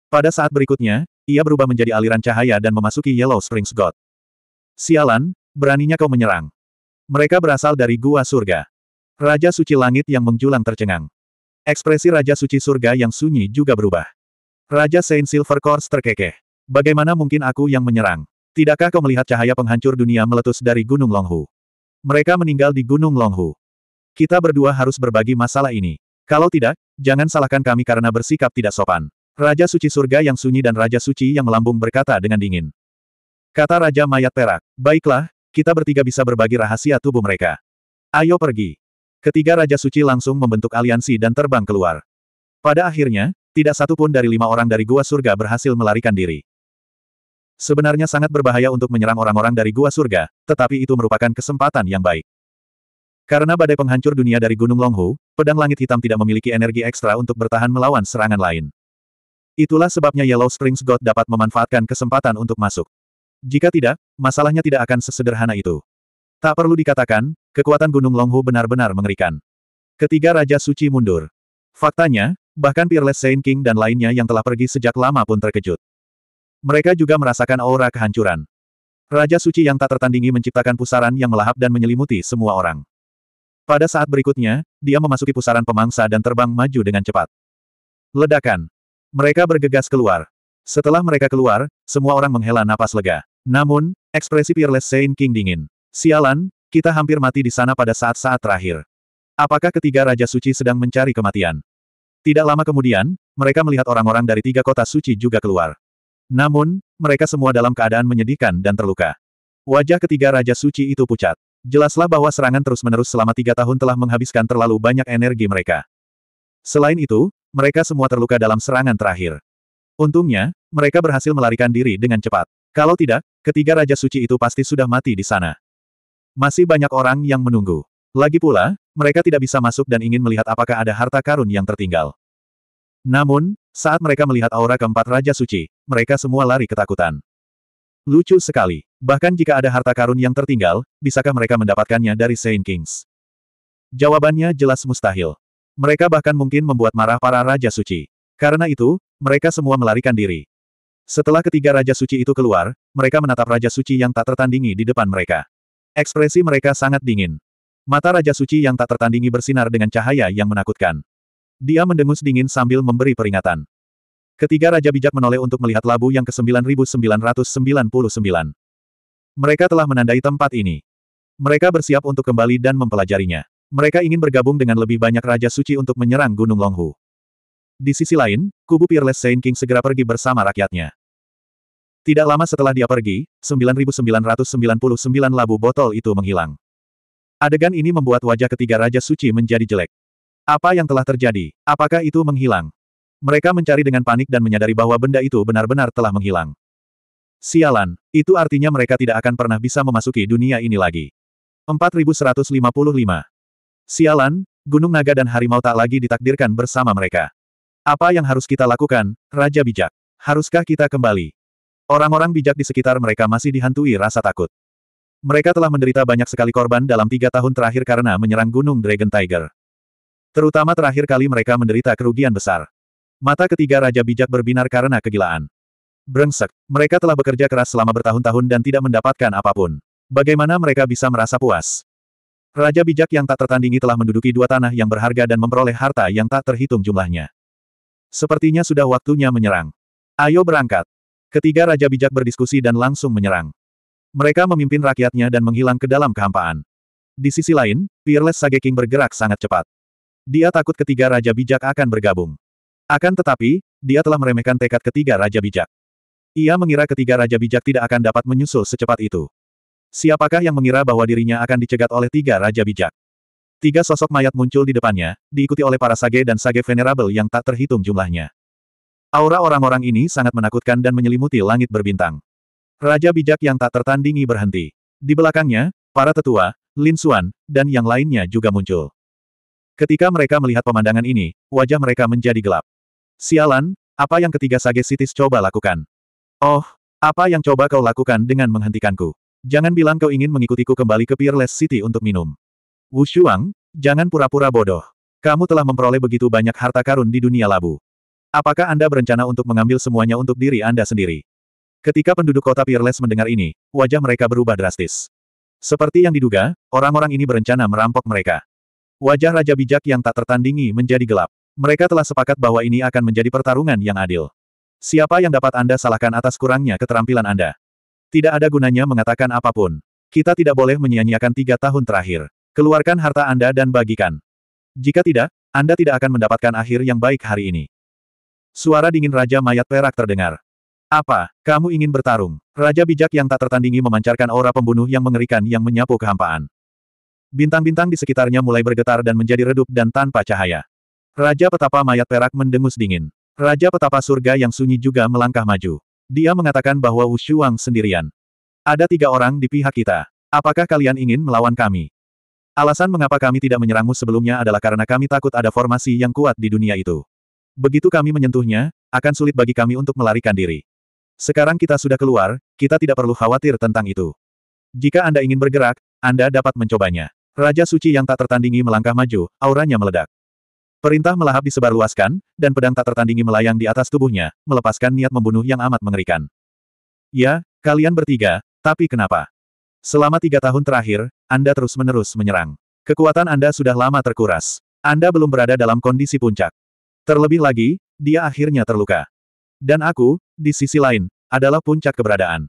Pada saat berikutnya, ia berubah menjadi aliran cahaya dan memasuki Yellow Springs God. Sialan, beraninya kau menyerang. Mereka berasal dari gua surga. Raja suci langit yang menjulang tercengang. Ekspresi Raja Suci Surga yang sunyi juga berubah. Raja Saint Silver Course terkekeh. Bagaimana mungkin aku yang menyerang? Tidakkah kau melihat cahaya penghancur dunia meletus dari Gunung Longhu? Mereka meninggal di Gunung Longhu. Kita berdua harus berbagi masalah ini. Kalau tidak, jangan salahkan kami karena bersikap tidak sopan. Raja Suci Surga yang sunyi dan Raja Suci yang melambung berkata dengan dingin. Kata Raja Mayat Perak, baiklah, kita bertiga bisa berbagi rahasia tubuh mereka. Ayo pergi. Ketiga Raja Suci langsung membentuk aliansi dan terbang keluar. Pada akhirnya, tidak satu pun dari lima orang dari Gua Surga berhasil melarikan diri. Sebenarnya sangat berbahaya untuk menyerang orang-orang dari Gua Surga, tetapi itu merupakan kesempatan yang baik. Karena badai penghancur dunia dari Gunung Longhu, pedang langit hitam tidak memiliki energi ekstra untuk bertahan melawan serangan lain. Itulah sebabnya Yellow Springs God dapat memanfaatkan kesempatan untuk masuk. Jika tidak, masalahnya tidak akan sesederhana itu. Tak perlu dikatakan, kekuatan Gunung Longhu benar-benar mengerikan. Ketiga Raja Suci mundur. Faktanya, bahkan Peerless Saint King dan lainnya yang telah pergi sejak lama pun terkejut. Mereka juga merasakan aura kehancuran. Raja Suci yang tak tertandingi menciptakan pusaran yang melahap dan menyelimuti semua orang. Pada saat berikutnya, dia memasuki pusaran pemangsa dan terbang maju dengan cepat. Ledakan. Mereka bergegas keluar. Setelah mereka keluar, semua orang menghela napas lega. Namun, ekspresi Peerless Saint King dingin. Sialan, kita hampir mati di sana pada saat-saat terakhir. Apakah ketiga Raja Suci sedang mencari kematian? Tidak lama kemudian, mereka melihat orang-orang dari tiga kota suci juga keluar. Namun, mereka semua dalam keadaan menyedihkan dan terluka. Wajah ketiga Raja Suci itu pucat. Jelaslah bahwa serangan terus-menerus selama tiga tahun telah menghabiskan terlalu banyak energi mereka. Selain itu, mereka semua terluka dalam serangan terakhir. Untungnya, mereka berhasil melarikan diri dengan cepat. Kalau tidak, ketiga Raja Suci itu pasti sudah mati di sana. Masih banyak orang yang menunggu. Lagi pula, mereka tidak bisa masuk dan ingin melihat apakah ada harta karun yang tertinggal. Namun, saat mereka melihat aura keempat Raja Suci, mereka semua lari ketakutan. Lucu sekali. Bahkan jika ada harta karun yang tertinggal, bisakah mereka mendapatkannya dari Saint Kings? Jawabannya jelas mustahil. Mereka bahkan mungkin membuat marah para Raja Suci. Karena itu, mereka semua melarikan diri. Setelah ketiga Raja Suci itu keluar, mereka menatap Raja Suci yang tak tertandingi di depan mereka. Ekspresi mereka sangat dingin. Mata Raja Suci yang tak tertandingi bersinar dengan cahaya yang menakutkan. Dia mendengus dingin sambil memberi peringatan. Ketiga Raja Bijak menoleh untuk melihat labu yang ke-9999. Mereka telah menandai tempat ini. Mereka bersiap untuk kembali dan mempelajarinya. Mereka ingin bergabung dengan lebih banyak Raja Suci untuk menyerang Gunung Longhu. Di sisi lain, kubu Peerless Saint King segera pergi bersama rakyatnya. Tidak lama setelah dia pergi, 9999 labu botol itu menghilang. Adegan ini membuat wajah ketiga Raja Suci menjadi jelek. Apa yang telah terjadi? Apakah itu menghilang? Mereka mencari dengan panik dan menyadari bahwa benda itu benar-benar telah menghilang. Sialan, itu artinya mereka tidak akan pernah bisa memasuki dunia ini lagi. 4155 Sialan, Gunung Naga dan Harimau tak lagi ditakdirkan bersama mereka. Apa yang harus kita lakukan, Raja Bijak? Haruskah kita kembali? Orang-orang bijak di sekitar mereka masih dihantui rasa takut. Mereka telah menderita banyak sekali korban dalam tiga tahun terakhir karena menyerang Gunung Dragon Tiger. Terutama terakhir kali mereka menderita kerugian besar. Mata ketiga Raja Bijak berbinar karena kegilaan. Brengsek, mereka telah bekerja keras selama bertahun-tahun dan tidak mendapatkan apapun. Bagaimana mereka bisa merasa puas? Raja Bijak yang tak tertandingi telah menduduki dua tanah yang berharga dan memperoleh harta yang tak terhitung jumlahnya. Sepertinya sudah waktunya menyerang. Ayo berangkat. Ketiga raja bijak berdiskusi dan langsung menyerang. Mereka memimpin rakyatnya dan menghilang ke dalam kehampaan. Di sisi lain, Peerless Sage King bergerak sangat cepat. Dia takut ketiga raja bijak akan bergabung. Akan tetapi, dia telah meremehkan tekad ketiga raja bijak. Ia mengira ketiga raja bijak tidak akan dapat menyusul secepat itu. Siapakah yang mengira bahwa dirinya akan dicegat oleh tiga raja bijak? Tiga sosok mayat muncul di depannya, diikuti oleh para sage dan sage venerable yang tak terhitung jumlahnya. Aura orang-orang ini sangat menakutkan dan menyelimuti langit berbintang. Raja bijak yang tak tertandingi berhenti. Di belakangnya, para tetua, Lin Suan, dan yang lainnya juga muncul. Ketika mereka melihat pemandangan ini, wajah mereka menjadi gelap. Sialan, apa yang ketiga Sage Sitis coba lakukan? Oh, apa yang coba kau lakukan dengan menghentikanku? Jangan bilang kau ingin mengikutiku kembali ke Peerless City untuk minum. Wu Shuang, jangan pura-pura bodoh. Kamu telah memperoleh begitu banyak harta karun di dunia labu. Apakah Anda berencana untuk mengambil semuanya untuk diri Anda sendiri? Ketika penduduk kota Peerless mendengar ini, wajah mereka berubah drastis. Seperti yang diduga, orang-orang ini berencana merampok mereka. Wajah Raja Bijak yang tak tertandingi menjadi gelap. Mereka telah sepakat bahwa ini akan menjadi pertarungan yang adil. Siapa yang dapat Anda salahkan atas kurangnya keterampilan Anda? Tidak ada gunanya mengatakan apapun. Kita tidak boleh menyia-nyiakan tiga tahun terakhir. Keluarkan harta Anda dan bagikan. Jika tidak, Anda tidak akan mendapatkan akhir yang baik hari ini. Suara dingin Raja Mayat Perak terdengar. Apa, kamu ingin bertarung? Raja bijak yang tak tertandingi memancarkan aura pembunuh yang mengerikan yang menyapu kehampaan. Bintang-bintang di sekitarnya mulai bergetar dan menjadi redup dan tanpa cahaya. Raja Petapa Mayat Perak mendengus dingin. Raja Petapa Surga yang sunyi juga melangkah maju. Dia mengatakan bahwa Wushuang Wang sendirian. Ada tiga orang di pihak kita. Apakah kalian ingin melawan kami? Alasan mengapa kami tidak menyerangmu sebelumnya adalah karena kami takut ada formasi yang kuat di dunia itu. Begitu kami menyentuhnya, akan sulit bagi kami untuk melarikan diri. Sekarang kita sudah keluar, kita tidak perlu khawatir tentang itu. Jika Anda ingin bergerak, Anda dapat mencobanya. Raja suci yang tak tertandingi melangkah maju, auranya meledak. Perintah melahap disebarluaskan, dan pedang tak tertandingi melayang di atas tubuhnya, melepaskan niat membunuh yang amat mengerikan. Ya, kalian bertiga, tapi kenapa? Selama tiga tahun terakhir, Anda terus-menerus menyerang. Kekuatan Anda sudah lama terkuras. Anda belum berada dalam kondisi puncak. Terlebih lagi, dia akhirnya terluka. Dan aku, di sisi lain, adalah puncak keberadaan.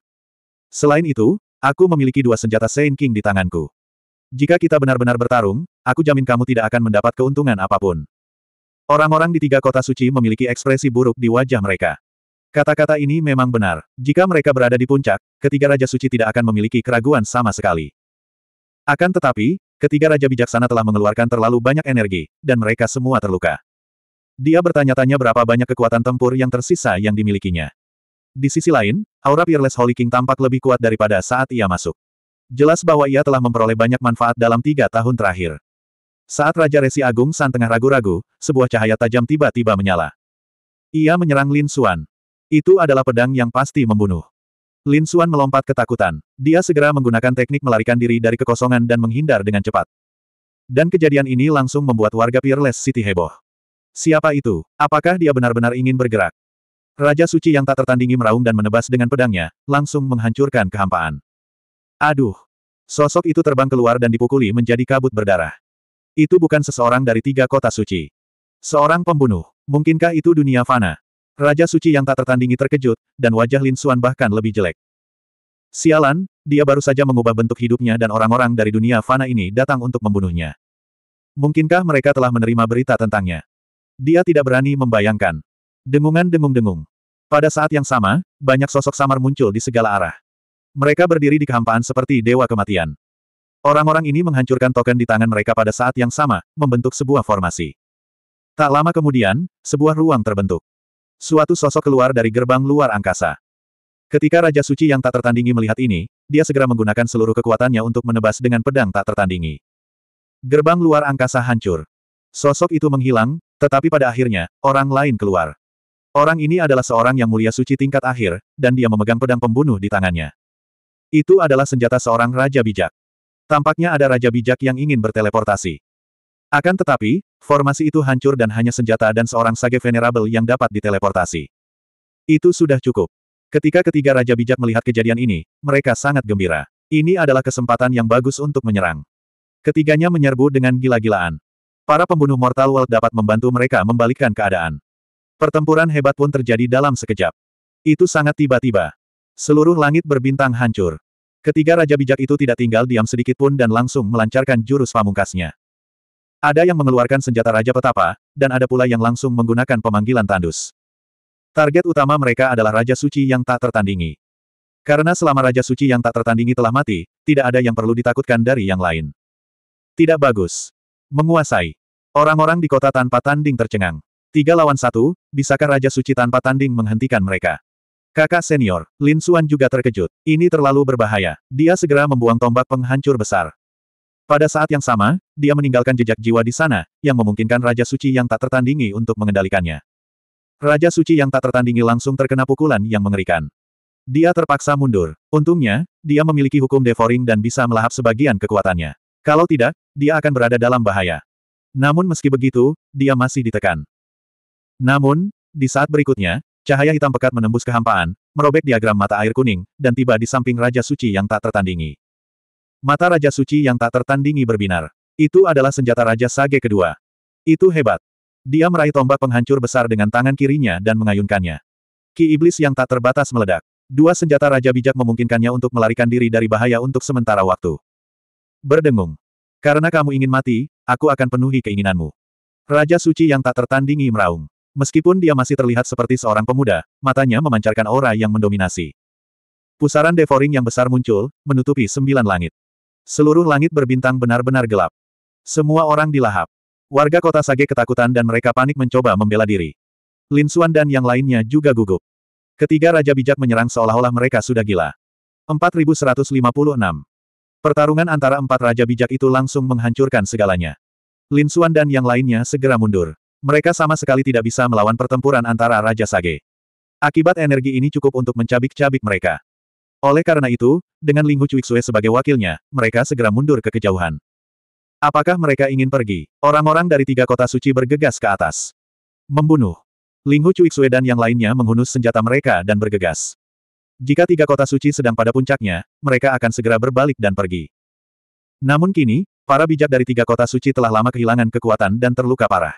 Selain itu, aku memiliki dua senjata Saint King di tanganku. Jika kita benar-benar bertarung, aku jamin kamu tidak akan mendapat keuntungan apapun. Orang-orang di tiga kota suci memiliki ekspresi buruk di wajah mereka. Kata-kata ini memang benar. Jika mereka berada di puncak, ketiga raja suci tidak akan memiliki keraguan sama sekali. Akan tetapi, ketiga raja bijaksana telah mengeluarkan terlalu banyak energi, dan mereka semua terluka. Dia bertanya-tanya berapa banyak kekuatan tempur yang tersisa yang dimilikinya. Di sisi lain, aura Peerless Holy King tampak lebih kuat daripada saat ia masuk. Jelas bahwa ia telah memperoleh banyak manfaat dalam tiga tahun terakhir. Saat Raja Resi Agung San tengah ragu-ragu, sebuah cahaya tajam tiba-tiba menyala. Ia menyerang Lin Xuan. Itu adalah pedang yang pasti membunuh. Lin Xuan melompat ketakutan. Dia segera menggunakan teknik melarikan diri dari kekosongan dan menghindar dengan cepat. Dan kejadian ini langsung membuat warga Peerless City heboh. Siapa itu? Apakah dia benar-benar ingin bergerak? Raja suci yang tak tertandingi meraung dan menebas dengan pedangnya, langsung menghancurkan kehampaan. Aduh! Sosok itu terbang keluar dan dipukuli menjadi kabut berdarah. Itu bukan seseorang dari tiga kota suci. Seorang pembunuh. Mungkinkah itu dunia fana? Raja suci yang tak tertandingi terkejut, dan wajah Lin Suan bahkan lebih jelek. Sialan, dia baru saja mengubah bentuk hidupnya dan orang-orang dari dunia fana ini datang untuk membunuhnya. Mungkinkah mereka telah menerima berita tentangnya? Dia tidak berani membayangkan. Dengungan dengung-dengung. Pada saat yang sama, banyak sosok samar muncul di segala arah. Mereka berdiri di kehampaan seperti dewa kematian. Orang-orang ini menghancurkan token di tangan mereka pada saat yang sama, membentuk sebuah formasi. Tak lama kemudian, sebuah ruang terbentuk. Suatu sosok keluar dari gerbang luar angkasa. Ketika Raja Suci yang tak tertandingi melihat ini, dia segera menggunakan seluruh kekuatannya untuk menebas dengan pedang tak tertandingi. Gerbang luar angkasa hancur. Sosok itu menghilang, tetapi pada akhirnya, orang lain keluar. Orang ini adalah seorang yang mulia suci tingkat akhir, dan dia memegang pedang pembunuh di tangannya. Itu adalah senjata seorang raja bijak. Tampaknya ada raja bijak yang ingin berteleportasi. Akan tetapi, formasi itu hancur dan hanya senjata dan seorang sage venerable yang dapat diteleportasi. Itu sudah cukup. Ketika ketiga raja bijak melihat kejadian ini, mereka sangat gembira. Ini adalah kesempatan yang bagus untuk menyerang. Ketiganya menyerbu dengan gila-gilaan. Para pembunuh Mortal World dapat membantu mereka membalikkan keadaan. Pertempuran hebat pun terjadi dalam sekejap. Itu sangat tiba-tiba. Seluruh langit berbintang hancur. Ketiga raja bijak itu tidak tinggal diam sedikit pun dan langsung melancarkan jurus pamungkasnya. Ada yang mengeluarkan senjata raja petapa, dan ada pula yang langsung menggunakan pemanggilan tandus. Target utama mereka adalah raja suci yang tak tertandingi. Karena selama raja suci yang tak tertandingi telah mati, tidak ada yang perlu ditakutkan dari yang lain. Tidak bagus. Menguasai. Orang-orang di kota tanpa tanding tercengang. Tiga lawan satu, bisakah Raja Suci tanpa tanding menghentikan mereka? Kakak senior, Lin Suan juga terkejut. Ini terlalu berbahaya. Dia segera membuang tombak penghancur besar. Pada saat yang sama, dia meninggalkan jejak jiwa di sana, yang memungkinkan Raja Suci yang tak tertandingi untuk mengendalikannya. Raja Suci yang tak tertandingi langsung terkena pukulan yang mengerikan. Dia terpaksa mundur. Untungnya, dia memiliki hukum devouring dan bisa melahap sebagian kekuatannya. Kalau tidak, dia akan berada dalam bahaya. Namun meski begitu, dia masih ditekan. Namun, di saat berikutnya, cahaya hitam pekat menembus kehampaan, merobek diagram mata air kuning, dan tiba di samping Raja Suci yang tak tertandingi. Mata Raja Suci yang tak tertandingi berbinar. Itu adalah senjata Raja Sage kedua. Itu hebat. Dia meraih tombak penghancur besar dengan tangan kirinya dan mengayunkannya. Ki Iblis yang tak terbatas meledak. Dua senjata Raja Bijak memungkinkannya untuk melarikan diri dari bahaya untuk sementara waktu. Berdengung. Karena kamu ingin mati, aku akan penuhi keinginanmu. Raja suci yang tak tertandingi meraung. Meskipun dia masih terlihat seperti seorang pemuda, matanya memancarkan aura yang mendominasi. Pusaran Devoring yang besar muncul, menutupi sembilan langit. Seluruh langit berbintang benar-benar gelap. Semua orang dilahap. Warga kota Sage ketakutan dan mereka panik mencoba membela diri. Lin Suan dan yang lainnya juga gugup. Ketiga raja bijak menyerang seolah-olah mereka sudah gila. 4156 Pertarungan antara empat raja bijak itu langsung menghancurkan segalanya. Lin Xuan dan yang lainnya segera mundur. Mereka sama sekali tidak bisa melawan pertempuran antara Raja Sage. Akibat energi ini cukup untuk mencabik-cabik mereka. Oleh karena itu, dengan Ling Hu Cuixue sebagai wakilnya, mereka segera mundur ke kejauhan. Apakah mereka ingin pergi? Orang-orang dari tiga kota suci bergegas ke atas. Membunuh. Ling Hu Cuixue dan yang lainnya menghunus senjata mereka dan bergegas. Jika tiga kota suci sedang pada puncaknya, mereka akan segera berbalik dan pergi. Namun kini, para bijak dari tiga kota suci telah lama kehilangan kekuatan dan terluka parah.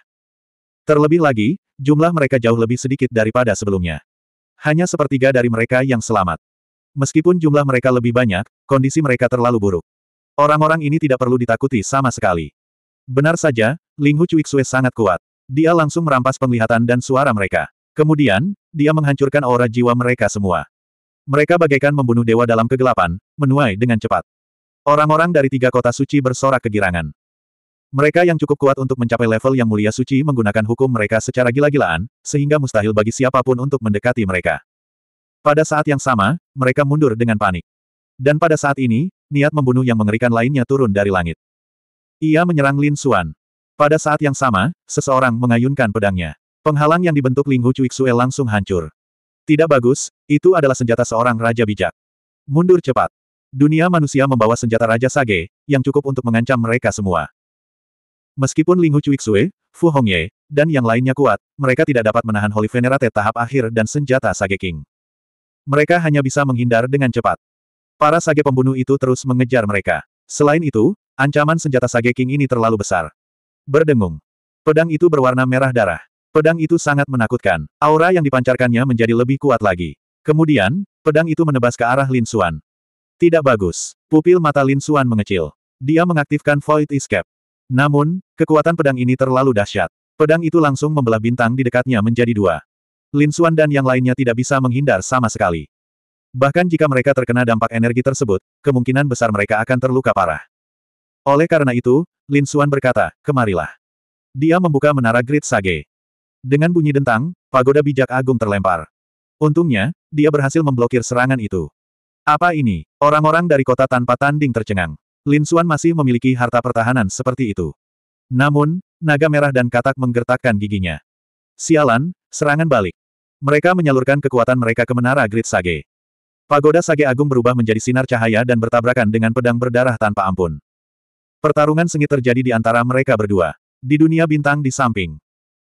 Terlebih lagi, jumlah mereka jauh lebih sedikit daripada sebelumnya. Hanya sepertiga dari mereka yang selamat. Meskipun jumlah mereka lebih banyak, kondisi mereka terlalu buruk. Orang-orang ini tidak perlu ditakuti sama sekali. Benar saja, Ling Hu Cuixue sangat kuat. Dia langsung merampas penglihatan dan suara mereka. Kemudian, dia menghancurkan aura jiwa mereka semua. Mereka bagaikan membunuh dewa dalam kegelapan, menuai dengan cepat. Orang-orang dari tiga kota suci bersorak kegirangan. Mereka yang cukup kuat untuk mencapai level yang mulia suci menggunakan hukum mereka secara gila-gilaan, sehingga mustahil bagi siapapun untuk mendekati mereka. Pada saat yang sama, mereka mundur dengan panik. Dan pada saat ini, niat membunuh yang mengerikan lainnya turun dari langit. Ia menyerang Lin Xuan. Pada saat yang sama, seseorang mengayunkan pedangnya. Penghalang yang dibentuk Ling Hu Cui Xue langsung hancur. Tidak bagus, itu adalah senjata seorang raja bijak. Mundur cepat. Dunia manusia membawa senjata Raja Sage, yang cukup untuk mengancam mereka semua. Meskipun Linghu Cuiksue, Fu Hongye, dan yang lainnya kuat, mereka tidak dapat menahan Holy Venerate tahap akhir dan senjata Sage King. Mereka hanya bisa menghindar dengan cepat. Para Sage pembunuh itu terus mengejar mereka. Selain itu, ancaman senjata Sage King ini terlalu besar. Berdengung. Pedang itu berwarna merah darah. Pedang itu sangat menakutkan. Aura yang dipancarkannya menjadi lebih kuat lagi. Kemudian, pedang itu menebas ke arah Lin Xuan. Tidak bagus. Pupil mata Lin Xuan mengecil. Dia mengaktifkan Void Escape. Namun, kekuatan pedang ini terlalu dahsyat. Pedang itu langsung membelah bintang di dekatnya menjadi dua. Lin Xuan dan yang lainnya tidak bisa menghindar sama sekali. Bahkan jika mereka terkena dampak energi tersebut, kemungkinan besar mereka akan terluka parah. Oleh karena itu, Lin Xuan berkata, kemarilah. Dia membuka menara Grid Sage. Dengan bunyi dentang, pagoda bijak agung terlempar. Untungnya, dia berhasil memblokir serangan itu. Apa ini? Orang-orang dari kota tanpa tanding tercengang. Lin Suan masih memiliki harta pertahanan seperti itu. Namun, naga merah dan katak menggertakkan giginya. Sialan, serangan balik. Mereka menyalurkan kekuatan mereka ke menara Grid Sage. Pagoda Sage Agung berubah menjadi sinar cahaya dan bertabrakan dengan pedang berdarah tanpa ampun. Pertarungan sengit terjadi di antara mereka berdua. Di dunia bintang di samping.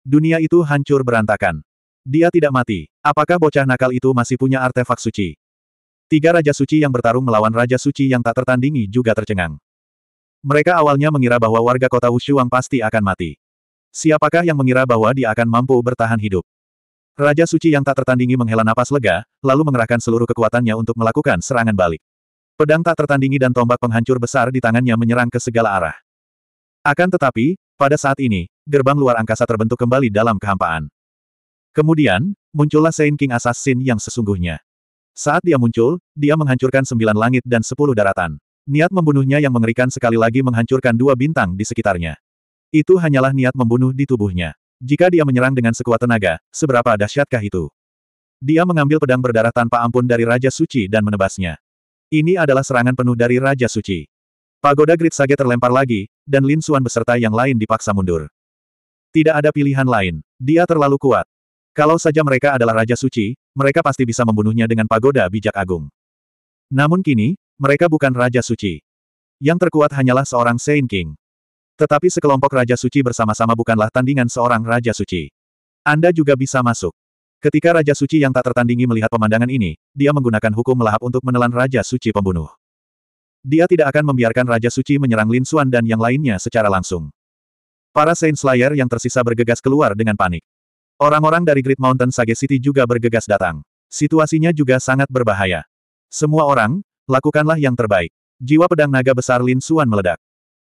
Dunia itu hancur berantakan. Dia tidak mati. Apakah bocah nakal itu masih punya artefak suci? Tiga Raja Suci yang bertarung melawan Raja Suci yang tak tertandingi juga tercengang. Mereka awalnya mengira bahwa warga kota Wushuang pasti akan mati. Siapakah yang mengira bahwa dia akan mampu bertahan hidup? Raja Suci yang tak tertandingi menghela napas lega, lalu mengerahkan seluruh kekuatannya untuk melakukan serangan balik. Pedang tak tertandingi dan tombak penghancur besar di tangannya menyerang ke segala arah. Akan tetapi, pada saat ini, gerbang luar angkasa terbentuk kembali dalam kehampaan. Kemudian, muncullah Saint King Assassin yang sesungguhnya. Saat dia muncul, dia menghancurkan sembilan langit dan sepuluh daratan. Niat membunuhnya yang mengerikan sekali lagi menghancurkan dua bintang di sekitarnya. Itu hanyalah niat membunuh di tubuhnya. Jika dia menyerang dengan sekuat tenaga, seberapa dahsyatkah itu? Dia mengambil pedang berdarah tanpa ampun dari Raja Suci dan menebasnya. Ini adalah serangan penuh dari Raja Suci. Pagoda Great Sage terlempar lagi, dan Lin Xuan beserta yang lain dipaksa mundur. Tidak ada pilihan lain. Dia terlalu kuat. Kalau saja mereka adalah Raja Suci, mereka pasti bisa membunuhnya dengan pagoda bijak agung. Namun kini, mereka bukan Raja Suci. Yang terkuat hanyalah seorang Saint King. Tetapi sekelompok Raja Suci bersama-sama bukanlah tandingan seorang Raja Suci. Anda juga bisa masuk. Ketika Raja Suci yang tak tertandingi melihat pemandangan ini, dia menggunakan hukum melahap untuk menelan Raja Suci pembunuh. Dia tidak akan membiarkan Raja Suci menyerang Lin Xuan dan yang lainnya secara langsung. Para Saint Slayer yang tersisa bergegas keluar dengan panik. Orang-orang dari Great Mountain Sage City juga bergegas datang. Situasinya juga sangat berbahaya. Semua orang, lakukanlah yang terbaik. Jiwa pedang naga besar Lin Xuan meledak.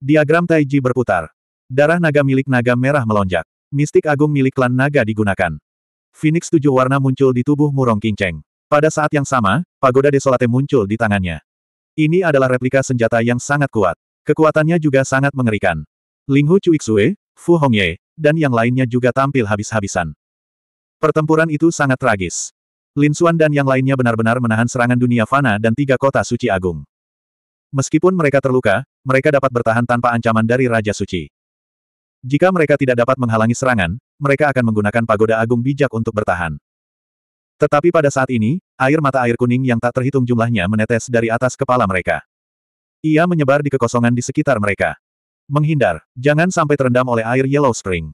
Diagram Taiji berputar. Darah naga milik naga merah melonjak. Mistik agung milik klan naga digunakan. Phoenix tujuh warna muncul di tubuh Murong Kinceng. Pada saat yang sama, pagoda desolate muncul di tangannya. Ini adalah replika senjata yang sangat kuat. Kekuatannya juga sangat mengerikan. Linghu Cuixue, Fu Hongye, dan yang lainnya juga tampil habis-habisan. Pertempuran itu sangat tragis. Lin Xuan dan yang lainnya benar-benar menahan serangan dunia fana dan tiga kota suci agung. Meskipun mereka terluka, mereka dapat bertahan tanpa ancaman dari Raja Suci. Jika mereka tidak dapat menghalangi serangan, mereka akan menggunakan pagoda agung bijak untuk bertahan. Tetapi pada saat ini, air mata air kuning yang tak terhitung jumlahnya menetes dari atas kepala mereka. Ia menyebar di kekosongan di sekitar mereka. Menghindar, jangan sampai terendam oleh air Yellow Spring.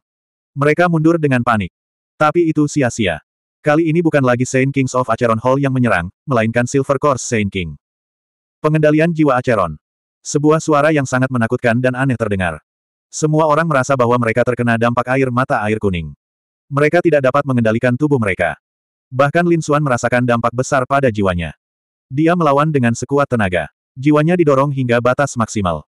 Mereka mundur dengan panik. Tapi itu sia-sia. Kali ini bukan lagi Saint Kings of Acheron Hall yang menyerang, melainkan Silver Course Saint King. Pengendalian jiwa Acheron. Sebuah suara yang sangat menakutkan dan aneh terdengar. Semua orang merasa bahwa mereka terkena dampak air mata air kuning. Mereka tidak dapat mengendalikan tubuh mereka. Bahkan Lin Xuan merasakan dampak besar pada jiwanya. Dia melawan dengan sekuat tenaga. Jiwanya didorong hingga batas maksimal.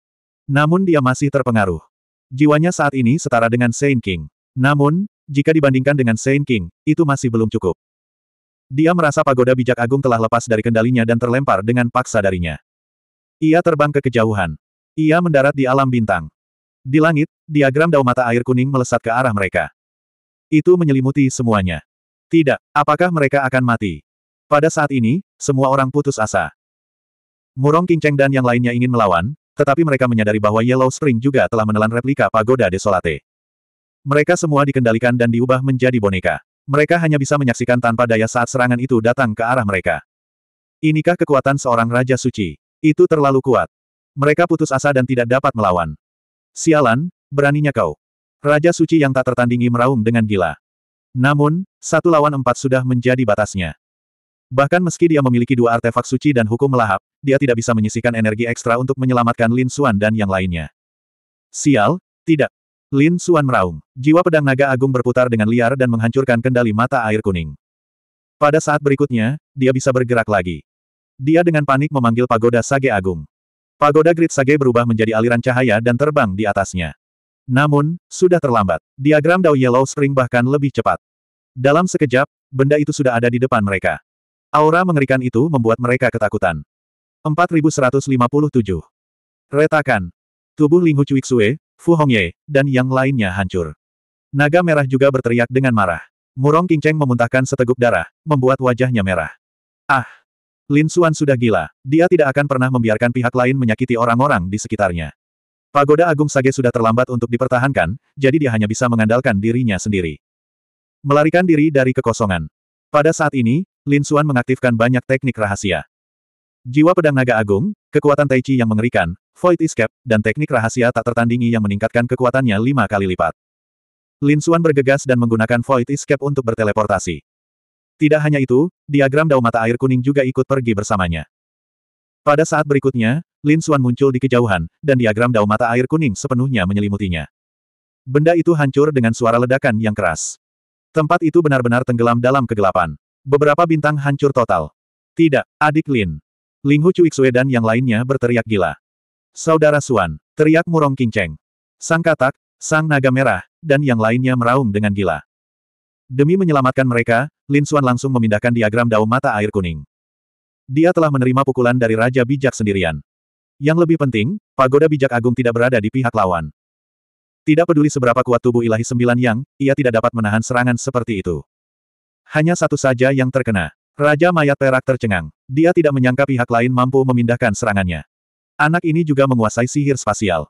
Namun dia masih terpengaruh. Jiwanya saat ini setara dengan Saint King. Namun, jika dibandingkan dengan Saint King, itu masih belum cukup. Dia merasa pagoda bijak agung telah lepas dari kendalinya dan terlempar dengan paksa darinya. Ia terbang ke kejauhan. Ia mendarat di alam bintang. Di langit, diagram daun mata air kuning melesat ke arah mereka. Itu menyelimuti semuanya. Tidak, apakah mereka akan mati? Pada saat ini, semua orang putus asa. Murong Kingcheng dan yang lainnya ingin melawan, tetapi mereka menyadari bahwa Yellow Spring juga telah menelan replika pagoda desolate. Mereka semua dikendalikan dan diubah menjadi boneka. Mereka hanya bisa menyaksikan tanpa daya saat serangan itu datang ke arah mereka. Inikah kekuatan seorang Raja Suci? Itu terlalu kuat. Mereka putus asa dan tidak dapat melawan. Sialan, beraninya kau. Raja Suci yang tak tertandingi meraung dengan gila. Namun, satu lawan empat sudah menjadi batasnya. Bahkan meski dia memiliki dua artefak suci dan hukum melahap, dia tidak bisa menyisihkan energi ekstra untuk menyelamatkan Lin Xuan dan yang lainnya. Sial, tidak. Lin Xuan meraung. Jiwa pedang naga agung berputar dengan liar dan menghancurkan kendali mata air kuning. Pada saat berikutnya, dia bisa bergerak lagi. Dia dengan panik memanggil pagoda Sage Agung. Pagoda Grid Sage berubah menjadi aliran cahaya dan terbang di atasnya. Namun, sudah terlambat. Diagram Dao Yellow Spring bahkan lebih cepat. Dalam sekejap, benda itu sudah ada di depan mereka. Aura mengerikan itu membuat mereka ketakutan. 4157. Retakan. Tubuh Linghu Sue, Fu Hongye, dan yang lainnya hancur. Naga merah juga berteriak dengan marah. Murong Cheng memuntahkan seteguk darah, membuat wajahnya merah. Ah! Lin Xuan sudah gila. Dia tidak akan pernah membiarkan pihak lain menyakiti orang-orang di sekitarnya. Pagoda Agung Sage sudah terlambat untuk dipertahankan, jadi dia hanya bisa mengandalkan dirinya sendiri. Melarikan diri dari kekosongan. Pada saat ini, Lin Xuan mengaktifkan banyak teknik rahasia. Jiwa pedang naga agung, kekuatan Tai Chi yang mengerikan, Void Escape, dan teknik rahasia tak tertandingi yang meningkatkan kekuatannya lima kali lipat. Lin Xuan bergegas dan menggunakan Void Escape untuk berteleportasi. Tidak hanya itu, diagram dao mata air kuning juga ikut pergi bersamanya. Pada saat berikutnya, Lin Xuan muncul di kejauhan, dan diagram dao mata air kuning sepenuhnya menyelimutinya. Benda itu hancur dengan suara ledakan yang keras. Tempat itu benar-benar tenggelam dalam kegelapan. Beberapa bintang hancur total. Tidak, adik Lin. Ling Hu Cuixue dan yang lainnya berteriak gila. Saudara Xuan, teriak Murong Kinceng. Sang katak, sang naga merah, dan yang lainnya meraung dengan gila. Demi menyelamatkan mereka, Lin Xuan langsung memindahkan diagram dao mata air kuning. Dia telah menerima pukulan dari Raja Bijak sendirian. Yang lebih penting, pagoda bijak agung tidak berada di pihak lawan. Tidak peduli seberapa kuat tubuh ilahi sembilan yang, ia tidak dapat menahan serangan seperti itu. Hanya satu saja yang terkena. Raja Mayat Perak tercengang. Dia tidak menyangka pihak lain mampu memindahkan serangannya. Anak ini juga menguasai sihir spasial.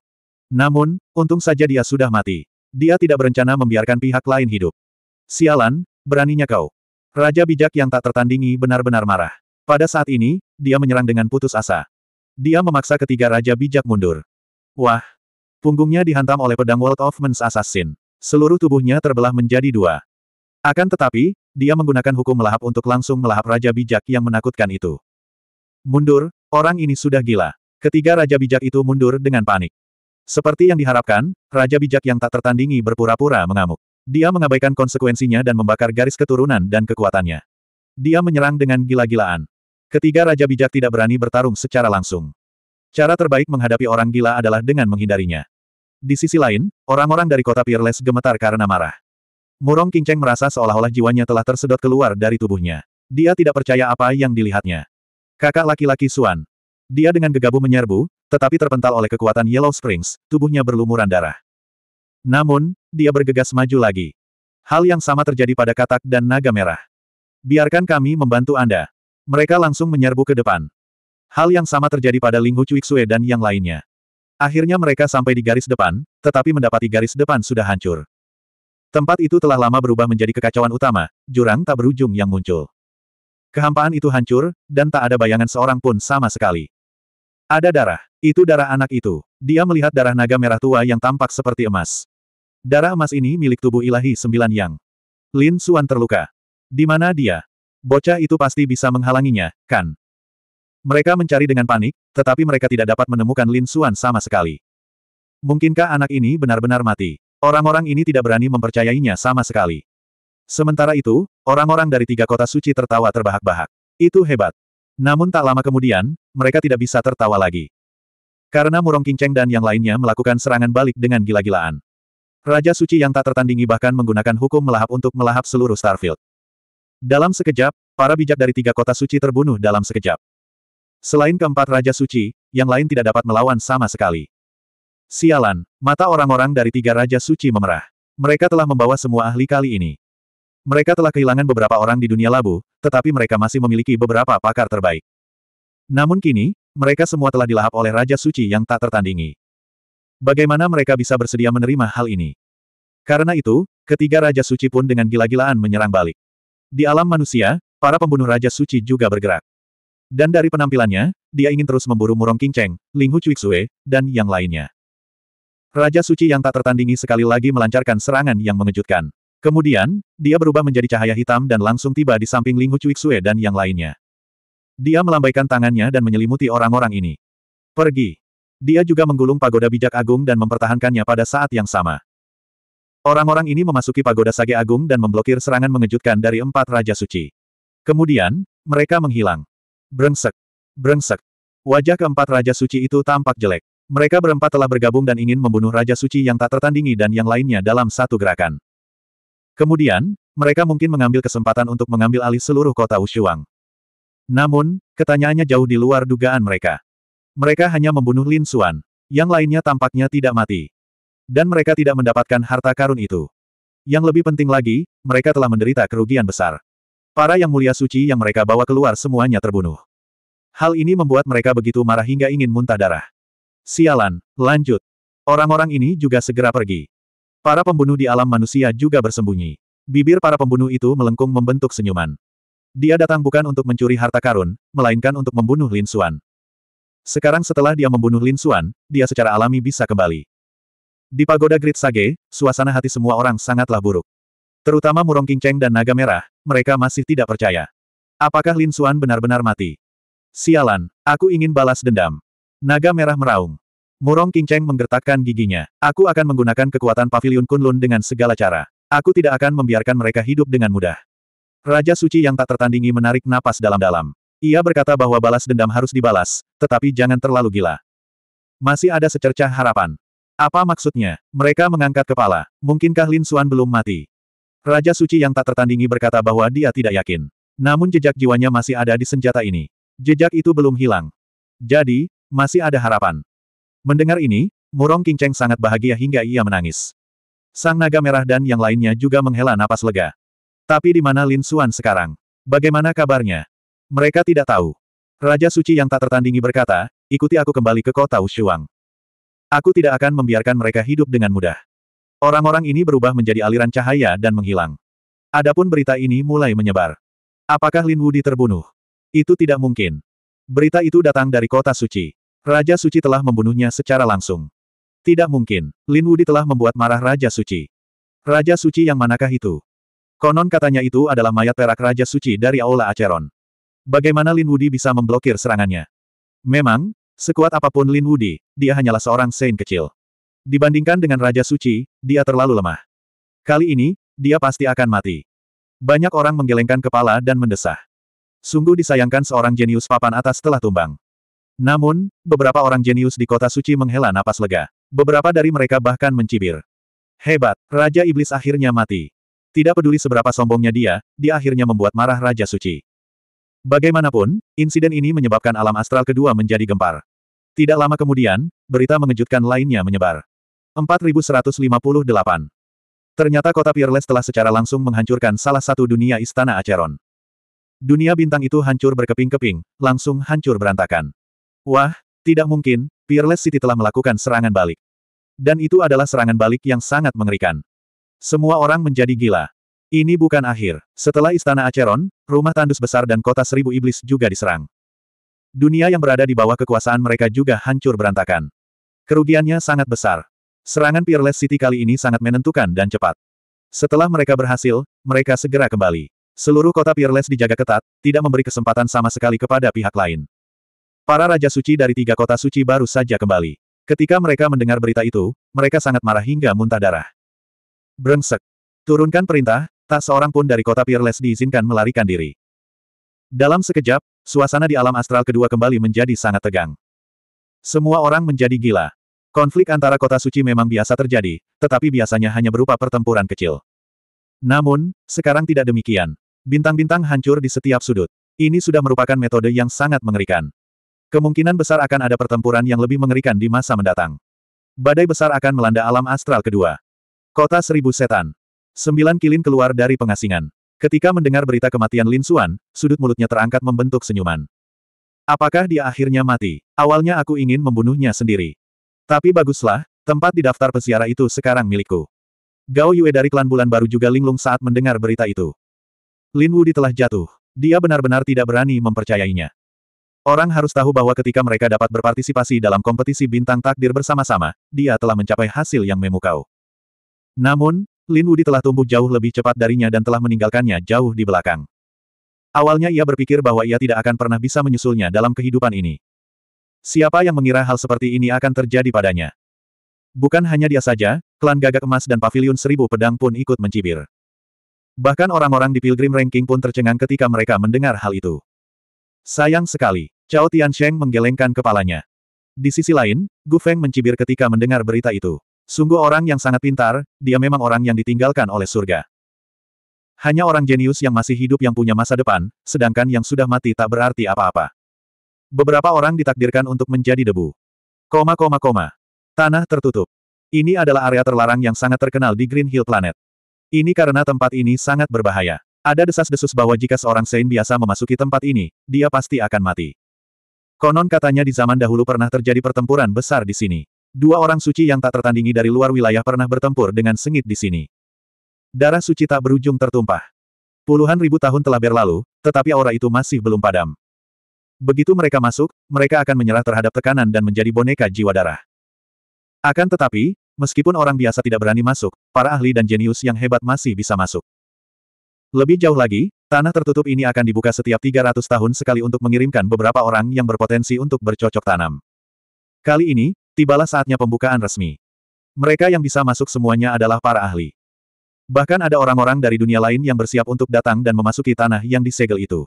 Namun, untung saja dia sudah mati. Dia tidak berencana membiarkan pihak lain hidup. Sialan, beraninya kau. Raja bijak yang tak tertandingi benar-benar marah. Pada saat ini, dia menyerang dengan putus asa. Dia memaksa ketiga raja bijak mundur. Wah! Punggungnya dihantam oleh pedang World of Men's Assassin. Seluruh tubuhnya terbelah menjadi dua. Akan tetapi, dia menggunakan hukum melahap untuk langsung melahap raja bijak yang menakutkan itu. Mundur, orang ini sudah gila. Ketiga raja bijak itu mundur dengan panik. Seperti yang diharapkan, raja bijak yang tak tertandingi berpura-pura mengamuk. Dia mengabaikan konsekuensinya dan membakar garis keturunan dan kekuatannya. Dia menyerang dengan gila-gilaan. Ketiga Raja Bijak tidak berani bertarung secara langsung. Cara terbaik menghadapi orang gila adalah dengan menghindarinya. Di sisi lain, orang-orang dari kota Peerless gemetar karena marah. Murong Kinceng merasa seolah-olah jiwanya telah tersedot keluar dari tubuhnya. Dia tidak percaya apa yang dilihatnya. Kakak laki-laki Suan. Dia dengan gegabah menyerbu, tetapi terpental oleh kekuatan Yellow Springs, tubuhnya berlumuran darah. Namun, dia bergegas maju lagi. Hal yang sama terjadi pada katak dan naga merah. Biarkan kami membantu Anda. Mereka langsung menyerbu ke depan. Hal yang sama terjadi pada Linghu Cuiksue dan yang lainnya. Akhirnya mereka sampai di garis depan, tetapi mendapati garis depan sudah hancur. Tempat itu telah lama berubah menjadi kekacauan utama, jurang tak berujung yang muncul. Kehampaan itu hancur, dan tak ada bayangan seorang pun sama sekali. Ada darah. Itu darah anak itu. Dia melihat darah naga merah tua yang tampak seperti emas. Darah emas ini milik tubuh ilahi sembilan yang. Lin Suan terluka. Di mana dia? Bocah itu pasti bisa menghalanginya, kan? Mereka mencari dengan panik, tetapi mereka tidak dapat menemukan Lin Suan sama sekali. Mungkinkah anak ini benar-benar mati? Orang-orang ini tidak berani mempercayainya sama sekali. Sementara itu, orang-orang dari tiga kota suci tertawa terbahak-bahak. Itu hebat. Namun tak lama kemudian, mereka tidak bisa tertawa lagi. Karena Murong Kinceng dan yang lainnya melakukan serangan balik dengan gila-gilaan. Raja suci yang tak tertandingi bahkan menggunakan hukum melahap untuk melahap seluruh Starfield. Dalam sekejap, para bijak dari tiga kota suci terbunuh dalam sekejap. Selain keempat Raja Suci, yang lain tidak dapat melawan sama sekali. Sialan, mata orang-orang dari tiga Raja Suci memerah. Mereka telah membawa semua ahli kali ini. Mereka telah kehilangan beberapa orang di dunia labu, tetapi mereka masih memiliki beberapa pakar terbaik. Namun kini, mereka semua telah dilahap oleh Raja Suci yang tak tertandingi. Bagaimana mereka bisa bersedia menerima hal ini? Karena itu, ketiga Raja Suci pun dengan gila-gilaan menyerang balik. Di alam manusia, para pembunuh Raja Suci juga bergerak. Dan dari penampilannya, dia ingin terus memburu Murong Hu Linghu Xue, dan yang lainnya. Raja Suci yang tak tertandingi sekali lagi melancarkan serangan yang mengejutkan. Kemudian, dia berubah menjadi cahaya hitam dan langsung tiba di samping Linghu Xue dan yang lainnya. Dia melambaikan tangannya dan menyelimuti orang-orang ini. Pergi. Dia juga menggulung pagoda bijak agung dan mempertahankannya pada saat yang sama. Orang-orang ini memasuki pagoda Sage Agung dan memblokir serangan mengejutkan dari empat Raja Suci. Kemudian, mereka menghilang. Brengsek. Brengsek. Wajah keempat Raja Suci itu tampak jelek. Mereka berempat telah bergabung dan ingin membunuh Raja Suci yang tak tertandingi dan yang lainnya dalam satu gerakan. Kemudian, mereka mungkin mengambil kesempatan untuk mengambil alih seluruh kota Ushuang. Namun, ketanyaannya jauh di luar dugaan mereka. Mereka hanya membunuh Lin Xuan. Yang lainnya tampaknya tidak mati. Dan mereka tidak mendapatkan harta karun itu. Yang lebih penting lagi, mereka telah menderita kerugian besar. Para yang mulia suci yang mereka bawa keluar semuanya terbunuh. Hal ini membuat mereka begitu marah hingga ingin muntah darah. Sialan, lanjut. Orang-orang ini juga segera pergi. Para pembunuh di alam manusia juga bersembunyi. Bibir para pembunuh itu melengkung membentuk senyuman. Dia datang bukan untuk mencuri harta karun, melainkan untuk membunuh Lin Xuan. Sekarang setelah dia membunuh Lin Xuan, dia secara alami bisa kembali. Di pagoda Great Sage, suasana hati semua orang sangatlah buruk. Terutama Murong Kingceng dan Naga Merah, mereka masih tidak percaya. Apakah Lin Xuan benar-benar mati? Sialan, aku ingin balas dendam. Naga Merah meraung. Murong Kingceng menggertakkan giginya. Aku akan menggunakan kekuatan Paviliun Kunlun dengan segala cara. Aku tidak akan membiarkan mereka hidup dengan mudah. Raja Suci yang tak tertandingi menarik napas dalam-dalam. Ia berkata bahwa balas dendam harus dibalas, tetapi jangan terlalu gila. Masih ada secercah harapan. Apa maksudnya? Mereka mengangkat kepala. Mungkinkah Lin Xuan belum mati? Raja Suci yang tak tertandingi berkata bahwa dia tidak yakin. Namun jejak jiwanya masih ada di senjata ini. Jejak itu belum hilang. Jadi, masih ada harapan. Mendengar ini, Murong Kingceng sangat bahagia hingga ia menangis. Sang naga merah dan yang lainnya juga menghela napas lega. Tapi di mana Lin Xuan sekarang? Bagaimana kabarnya? Mereka tidak tahu. Raja Suci yang tak tertandingi berkata, ikuti aku kembali ke kota Ushuang. Aku tidak akan membiarkan mereka hidup dengan mudah. Orang-orang ini berubah menjadi aliran cahaya dan menghilang. Adapun berita ini mulai menyebar. Apakah Lin Wudi terbunuh? Itu tidak mungkin. Berita itu datang dari kota suci. Raja suci telah membunuhnya secara langsung. Tidak mungkin. Lin Wudi telah membuat marah Raja suci. Raja suci yang manakah itu? Konon katanya itu adalah mayat perak Raja suci dari Aula Acheron. Bagaimana Lin Wudi bisa memblokir serangannya? Memang, Sekuat apapun Lin Wudi, dia hanyalah seorang Saint kecil. Dibandingkan dengan Raja Suci, dia terlalu lemah. Kali ini, dia pasti akan mati. Banyak orang menggelengkan kepala dan mendesah. Sungguh disayangkan seorang jenius papan atas telah tumbang. Namun, beberapa orang jenius di kota suci menghela napas lega. Beberapa dari mereka bahkan mencibir. Hebat, Raja Iblis akhirnya mati. Tidak peduli seberapa sombongnya dia, dia akhirnya membuat marah Raja Suci. Bagaimanapun, insiden ini menyebabkan alam astral kedua menjadi gempar. Tidak lama kemudian, berita mengejutkan lainnya menyebar. 4158. Ternyata kota Peerless telah secara langsung menghancurkan salah satu dunia istana Acheron. Dunia bintang itu hancur berkeping-keping, langsung hancur berantakan. Wah, tidak mungkin, Peerless City telah melakukan serangan balik. Dan itu adalah serangan balik yang sangat mengerikan. Semua orang menjadi gila. Ini bukan akhir. Setelah istana Acheron, rumah tandus besar dan kota seribu iblis juga diserang. Dunia yang berada di bawah kekuasaan mereka juga hancur berantakan. Kerugiannya sangat besar. Serangan Peerless City kali ini sangat menentukan dan cepat. Setelah mereka berhasil, mereka segera kembali. Seluruh kota Peerless dijaga ketat, tidak memberi kesempatan sama sekali kepada pihak lain. Para Raja Suci dari tiga kota suci baru saja kembali. Ketika mereka mendengar berita itu, mereka sangat marah hingga muntah darah. Brengsek. Turunkan perintah, tak seorang pun dari kota Peerless diizinkan melarikan diri. Dalam sekejap, Suasana di alam astral kedua kembali menjadi sangat tegang. Semua orang menjadi gila. Konflik antara kota suci memang biasa terjadi, tetapi biasanya hanya berupa pertempuran kecil. Namun, sekarang tidak demikian. Bintang-bintang hancur di setiap sudut. Ini sudah merupakan metode yang sangat mengerikan. Kemungkinan besar akan ada pertempuran yang lebih mengerikan di masa mendatang. Badai besar akan melanda alam astral kedua. Kota Seribu Setan. Sembilan kilin keluar dari pengasingan. Ketika mendengar berita kematian Lin Xuan, sudut mulutnya terangkat membentuk senyuman. Apakah dia akhirnya mati? Awalnya aku ingin membunuhnya sendiri. Tapi baguslah, tempat di daftar peziarah itu sekarang milikku. Gao Yue dari klan Bulan Baru juga linglung saat mendengar berita itu. Lin Wudi telah jatuh. Dia benar-benar tidak berani mempercayainya. Orang harus tahu bahwa ketika mereka dapat berpartisipasi dalam kompetisi bintang takdir bersama-sama, dia telah mencapai hasil yang memukau. Namun, Lin Wudi telah tumbuh jauh lebih cepat darinya dan telah meninggalkannya jauh di belakang. Awalnya ia berpikir bahwa ia tidak akan pernah bisa menyusulnya dalam kehidupan ini. Siapa yang mengira hal seperti ini akan terjadi padanya? Bukan hanya dia saja, klan gagak emas dan pavilion seribu pedang pun ikut mencibir. Bahkan orang-orang di Pilgrim Ranking pun tercengang ketika mereka mendengar hal itu. Sayang sekali, Cao Tian Sheng menggelengkan kepalanya. Di sisi lain, Gu Feng mencibir ketika mendengar berita itu. Sungguh orang yang sangat pintar, dia memang orang yang ditinggalkan oleh surga. Hanya orang jenius yang masih hidup yang punya masa depan, sedangkan yang sudah mati tak berarti apa-apa. Beberapa orang ditakdirkan untuk menjadi debu. Koma koma koma. Tanah tertutup. Ini adalah area terlarang yang sangat terkenal di Green Hill Planet. Ini karena tempat ini sangat berbahaya. Ada desas-desus bahwa jika seorang Saint biasa memasuki tempat ini, dia pasti akan mati. Konon katanya di zaman dahulu pernah terjadi pertempuran besar di sini. Dua orang suci yang tak tertandingi dari luar wilayah pernah bertempur dengan sengit di sini. Darah suci tak berujung tertumpah. Puluhan ribu tahun telah berlalu, tetapi aura itu masih belum padam. Begitu mereka masuk, mereka akan menyerah terhadap tekanan dan menjadi boneka jiwa darah. Akan tetapi, meskipun orang biasa tidak berani masuk, para ahli dan jenius yang hebat masih bisa masuk. Lebih jauh lagi, tanah tertutup ini akan dibuka setiap 300 tahun sekali untuk mengirimkan beberapa orang yang berpotensi untuk bercocok tanam. Kali ini, Tibalah saatnya pembukaan resmi. Mereka yang bisa masuk semuanya adalah para ahli. Bahkan ada orang-orang dari dunia lain yang bersiap untuk datang dan memasuki tanah yang disegel itu.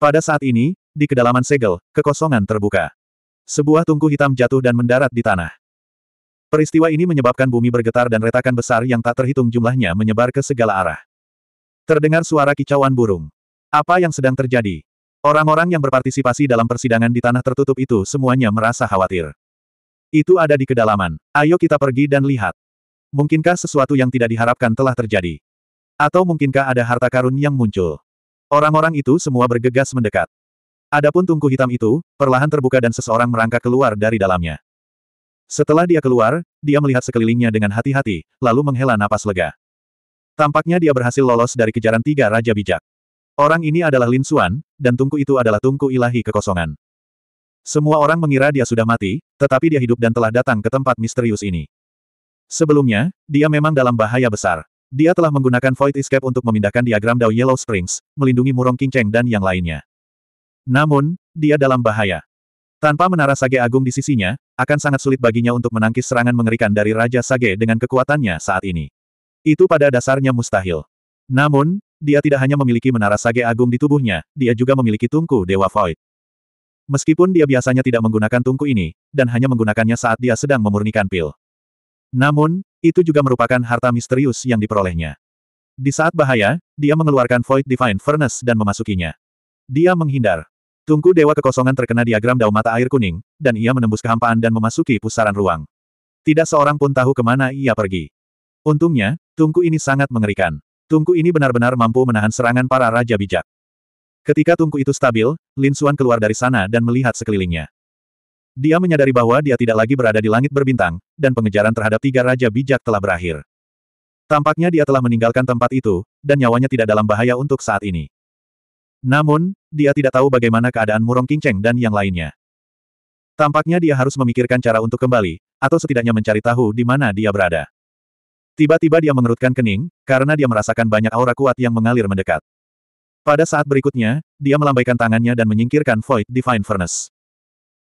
Pada saat ini, di kedalaman segel, kekosongan terbuka. Sebuah tungku hitam jatuh dan mendarat di tanah. Peristiwa ini menyebabkan bumi bergetar dan retakan besar yang tak terhitung jumlahnya menyebar ke segala arah. Terdengar suara kicauan burung. Apa yang sedang terjadi? Orang-orang yang berpartisipasi dalam persidangan di tanah tertutup itu semuanya merasa khawatir. Itu ada di kedalaman. Ayo kita pergi dan lihat. Mungkinkah sesuatu yang tidak diharapkan telah terjadi? Atau mungkinkah ada harta karun yang muncul? Orang-orang itu semua bergegas mendekat. Adapun tungku hitam itu, perlahan terbuka dan seseorang merangkak keluar dari dalamnya. Setelah dia keluar, dia melihat sekelilingnya dengan hati-hati, lalu menghela napas lega. Tampaknya dia berhasil lolos dari kejaran tiga Raja Bijak. Orang ini adalah Lin Xuan, dan tungku itu adalah tungku ilahi kekosongan. Semua orang mengira dia sudah mati, tetapi dia hidup dan telah datang ke tempat misterius ini. Sebelumnya, dia memang dalam bahaya besar. Dia telah menggunakan Void Escape untuk memindahkan diagram Dao Yellow Springs, melindungi Murong Kinceng dan yang lainnya. Namun, dia dalam bahaya. Tanpa menara Sage Agung di sisinya, akan sangat sulit baginya untuk menangkis serangan mengerikan dari Raja Sage dengan kekuatannya saat ini. Itu pada dasarnya mustahil. Namun, dia tidak hanya memiliki menara Sage Agung di tubuhnya, dia juga memiliki tungku Dewa Void. Meskipun dia biasanya tidak menggunakan tungku ini, dan hanya menggunakannya saat dia sedang memurnikan pil. Namun, itu juga merupakan harta misterius yang diperolehnya. Di saat bahaya, dia mengeluarkan Void Divine Furnace dan memasukinya. Dia menghindar. Tungku Dewa Kekosongan terkena diagram daun mata air kuning, dan ia menembus kehampaan dan memasuki pusaran ruang. Tidak seorang pun tahu kemana ia pergi. Untungnya, tungku ini sangat mengerikan. Tungku ini benar-benar mampu menahan serangan para Raja Bijak. Ketika tungku itu stabil, Lin Xuan keluar dari sana dan melihat sekelilingnya. Dia menyadari bahwa dia tidak lagi berada di langit berbintang, dan pengejaran terhadap tiga raja bijak telah berakhir. Tampaknya dia telah meninggalkan tempat itu, dan nyawanya tidak dalam bahaya untuk saat ini. Namun, dia tidak tahu bagaimana keadaan Murong Kinceng dan yang lainnya. Tampaknya dia harus memikirkan cara untuk kembali, atau setidaknya mencari tahu di mana dia berada. Tiba-tiba dia mengerutkan kening, karena dia merasakan banyak aura kuat yang mengalir mendekat. Pada saat berikutnya, dia melambaikan tangannya dan menyingkirkan Void Divine Furnace.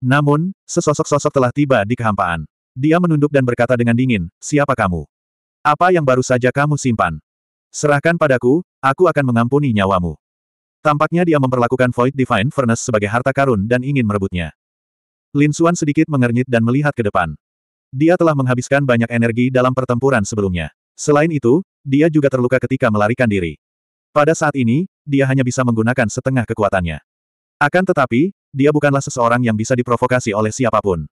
Namun, sesosok-sosok telah tiba di kehampaan. Dia menunduk dan berkata dengan dingin, siapa kamu? Apa yang baru saja kamu simpan? Serahkan padaku, aku akan mengampuni nyawamu. Tampaknya dia memperlakukan Void Divine Furnace sebagai harta karun dan ingin merebutnya. Lin Xuan sedikit mengernyit dan melihat ke depan. Dia telah menghabiskan banyak energi dalam pertempuran sebelumnya. Selain itu, dia juga terluka ketika melarikan diri. Pada saat ini, dia hanya bisa menggunakan setengah kekuatannya. Akan tetapi, dia bukanlah seseorang yang bisa diprovokasi oleh siapapun.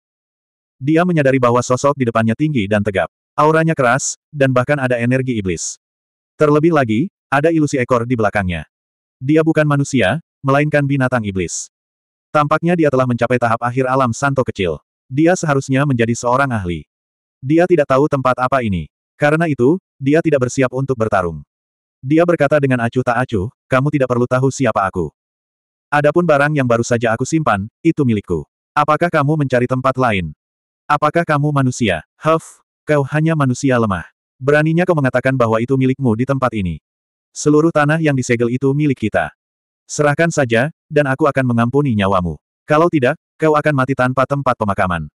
Dia menyadari bahwa sosok di depannya tinggi dan tegap. Auranya keras, dan bahkan ada energi iblis. Terlebih lagi, ada ilusi ekor di belakangnya. Dia bukan manusia, melainkan binatang iblis. Tampaknya dia telah mencapai tahap akhir alam santo kecil. Dia seharusnya menjadi seorang ahli. Dia tidak tahu tempat apa ini. Karena itu, dia tidak bersiap untuk bertarung. Dia berkata dengan acuh tak acuh, kamu tidak perlu tahu siapa aku. Adapun barang yang baru saja aku simpan, itu milikku. Apakah kamu mencari tempat lain? Apakah kamu manusia? Huff, kau hanya manusia lemah. Beraninya kau mengatakan bahwa itu milikmu di tempat ini. Seluruh tanah yang disegel itu milik kita. Serahkan saja, dan aku akan mengampuni nyawamu. Kalau tidak, kau akan mati tanpa tempat pemakaman.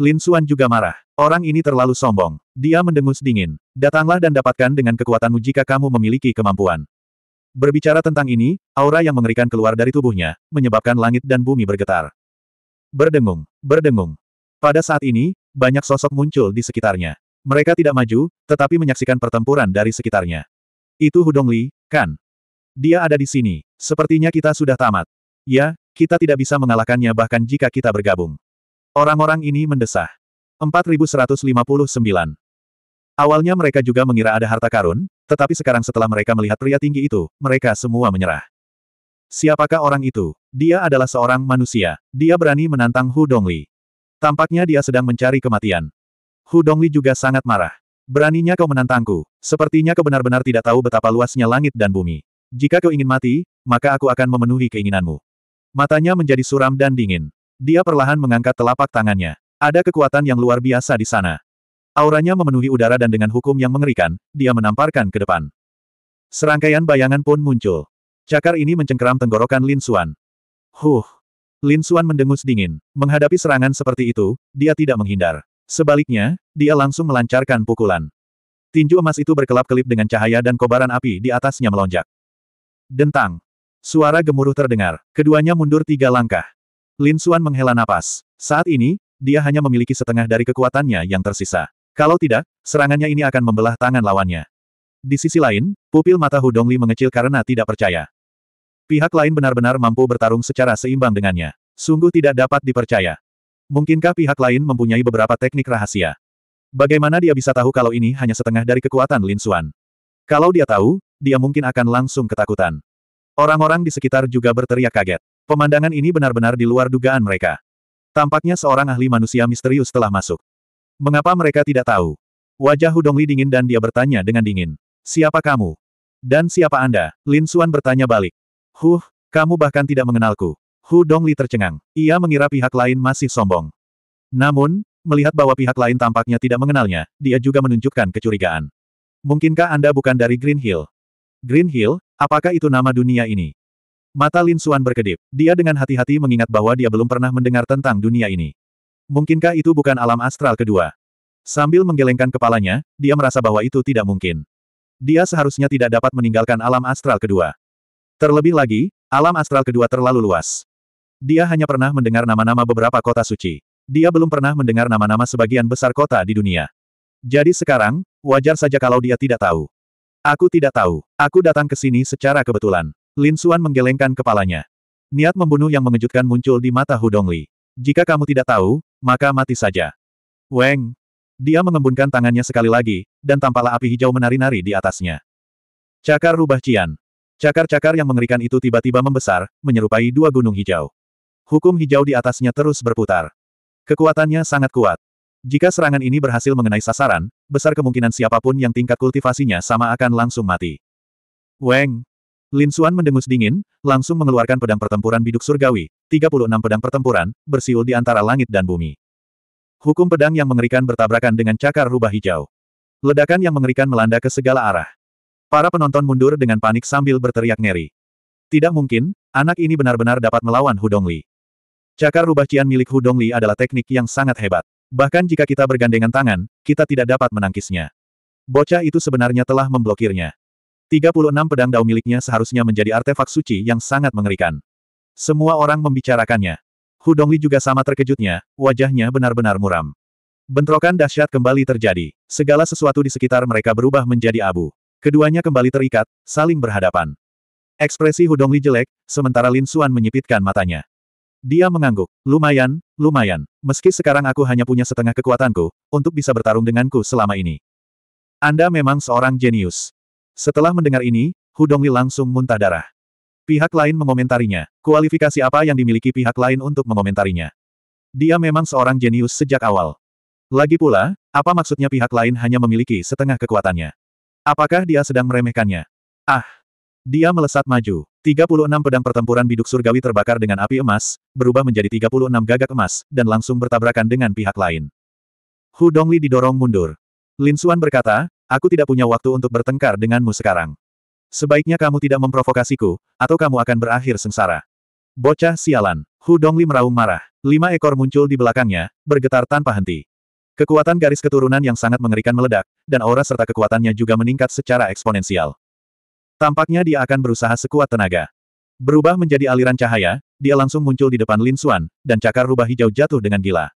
Lin Xuan juga marah. Orang ini terlalu sombong. Dia mendengus dingin. Datanglah dan dapatkan dengan kekuatanmu jika kamu memiliki kemampuan. Berbicara tentang ini, aura yang mengerikan keluar dari tubuhnya, menyebabkan langit dan bumi bergetar. Berdengung, berdengung. Pada saat ini, banyak sosok muncul di sekitarnya. Mereka tidak maju, tetapi menyaksikan pertempuran dari sekitarnya. Itu Hudongli, kan? Dia ada di sini. Sepertinya kita sudah tamat. Ya, kita tidak bisa mengalahkannya bahkan jika kita bergabung. Orang-orang ini mendesah. 4159 Awalnya mereka juga mengira ada harta karun, tetapi sekarang setelah mereka melihat pria tinggi itu, mereka semua menyerah. Siapakah orang itu? Dia adalah seorang manusia. Dia berani menantang Hu Dongli. Tampaknya dia sedang mencari kematian. Hu Dongli juga sangat marah. Beraninya kau menantangku. Sepertinya kau benar-benar tidak tahu betapa luasnya langit dan bumi. Jika kau ingin mati, maka aku akan memenuhi keinginanmu. Matanya menjadi suram dan dingin. Dia perlahan mengangkat telapak tangannya. Ada kekuatan yang luar biasa di sana. Auranya memenuhi udara dan dengan hukum yang mengerikan, dia menamparkan ke depan. Serangkaian bayangan pun muncul. Cakar ini mencengkeram tenggorokan Lin Xuan. Huh! Lin Xuan mendengus dingin. Menghadapi serangan seperti itu, dia tidak menghindar. Sebaliknya, dia langsung melancarkan pukulan. Tinju emas itu berkelap-kelip dengan cahaya dan kobaran api di atasnya melonjak. Dentang. Suara gemuruh terdengar. Keduanya mundur tiga langkah. Lin Xuan menghela napas. Saat ini, dia hanya memiliki setengah dari kekuatannya yang tersisa. Kalau tidak, serangannya ini akan membelah tangan lawannya. Di sisi lain, pupil mata Hudongli mengecil karena tidak percaya. Pihak lain benar-benar mampu bertarung secara seimbang dengannya. Sungguh tidak dapat dipercaya. Mungkinkah pihak lain mempunyai beberapa teknik rahasia? Bagaimana dia bisa tahu kalau ini hanya setengah dari kekuatan Lin Xuan? Kalau dia tahu, dia mungkin akan langsung ketakutan. Orang-orang di sekitar juga berteriak kaget. Pemandangan ini benar-benar di luar dugaan mereka. Tampaknya seorang ahli manusia misterius telah masuk. Mengapa mereka tidak tahu? Wajah Hudongli dingin dan dia bertanya dengan dingin. Siapa kamu? Dan siapa Anda? Lin Suan bertanya balik. Huh, kamu bahkan tidak mengenalku. Hu Li tercengang. Ia mengira pihak lain masih sombong. Namun, melihat bahwa pihak lain tampaknya tidak mengenalnya, dia juga menunjukkan kecurigaan. Mungkinkah Anda bukan dari Green Hill? Green Hill, apakah itu nama dunia ini? Mata Lin Suan berkedip. Dia dengan hati-hati mengingat bahwa dia belum pernah mendengar tentang dunia ini. Mungkinkah itu bukan alam astral kedua? Sambil menggelengkan kepalanya, dia merasa bahwa itu tidak mungkin. Dia seharusnya tidak dapat meninggalkan alam astral kedua. Terlebih lagi, alam astral kedua terlalu luas. Dia hanya pernah mendengar nama-nama beberapa kota suci. Dia belum pernah mendengar nama-nama sebagian besar kota di dunia. Jadi sekarang, wajar saja kalau dia tidak tahu. Aku tidak tahu. Aku datang ke sini secara kebetulan. Lin Xuan menggelengkan kepalanya. Niat membunuh yang mengejutkan muncul di mata Li. Jika kamu tidak tahu, maka mati saja. Weng! Dia mengembunkan tangannya sekali lagi, dan tampaklah api hijau menari-nari di atasnya. Cakar rubah cian. Cakar-cakar yang mengerikan itu tiba-tiba membesar, menyerupai dua gunung hijau. Hukum hijau di atasnya terus berputar. Kekuatannya sangat kuat. Jika serangan ini berhasil mengenai sasaran, besar kemungkinan siapapun yang tingkat kultivasinya sama akan langsung mati. Weng, Lin Suan mendengus dingin, langsung mengeluarkan pedang pertempuran biduk surgawi, 36 pedang pertempuran, bersiul di antara langit dan bumi. Hukum pedang yang mengerikan bertabrakan dengan cakar rubah hijau. Ledakan yang mengerikan melanda ke segala arah. Para penonton mundur dengan panik sambil berteriak ngeri. Tidak mungkin, anak ini benar-benar dapat melawan Hudongli. Cakar rubah cian milik Hudongli adalah teknik yang sangat hebat. Bahkan jika kita bergandengan tangan, kita tidak dapat menangkisnya. Bocah itu sebenarnya telah memblokirnya. 36 pedang dao miliknya seharusnya menjadi artefak suci yang sangat mengerikan. Semua orang membicarakannya. Hudongli juga sama terkejutnya, wajahnya benar-benar muram. Bentrokan dahsyat kembali terjadi. Segala sesuatu di sekitar mereka berubah menjadi abu. Keduanya kembali terikat, saling berhadapan. Ekspresi Hudongli jelek, sementara Lin Xuan menyipitkan matanya. Dia mengangguk. Lumayan, lumayan. Meski sekarang aku hanya punya setengah kekuatanku, untuk bisa bertarung denganku selama ini. Anda memang seorang jenius. Setelah mendengar ini, Hudongli langsung muntah darah. Pihak lain mengomentarinya. Kualifikasi apa yang dimiliki pihak lain untuk mengomentarinya? Dia memang seorang jenius sejak awal. Lagi pula, apa maksudnya pihak lain hanya memiliki setengah kekuatannya? Apakah dia sedang meremehkannya? Ah! Dia melesat maju. 36 pedang pertempuran biduk surgawi terbakar dengan api emas, berubah menjadi 36 gagak emas, dan langsung bertabrakan dengan pihak lain. Hu Dongli didorong mundur. Lin Xuan berkata, Aku tidak punya waktu untuk bertengkar denganmu sekarang. Sebaiknya kamu tidak memprovokasiku, atau kamu akan berakhir sengsara. Bocah sialan. Hu Dongli meraung marah. Lima ekor muncul di belakangnya, bergetar tanpa henti. Kekuatan garis keturunan yang sangat mengerikan meledak, dan aura serta kekuatannya juga meningkat secara eksponensial. Tampaknya dia akan berusaha sekuat tenaga. Berubah menjadi aliran cahaya, dia langsung muncul di depan Lin Xuan, dan cakar rubah hijau jatuh dengan gila.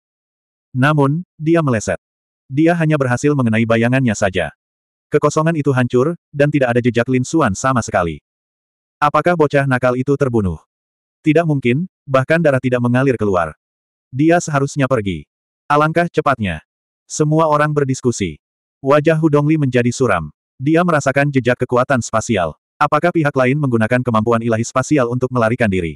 Namun, dia meleset. Dia hanya berhasil mengenai bayangannya saja. Kekosongan itu hancur, dan tidak ada jejak Lin Suan sama sekali. Apakah bocah nakal itu terbunuh? Tidak mungkin, bahkan darah tidak mengalir keluar. Dia seharusnya pergi. Alangkah cepatnya. Semua orang berdiskusi. Wajah Hudongli menjadi suram. Dia merasakan jejak kekuatan spasial. Apakah pihak lain menggunakan kemampuan ilahi spasial untuk melarikan diri?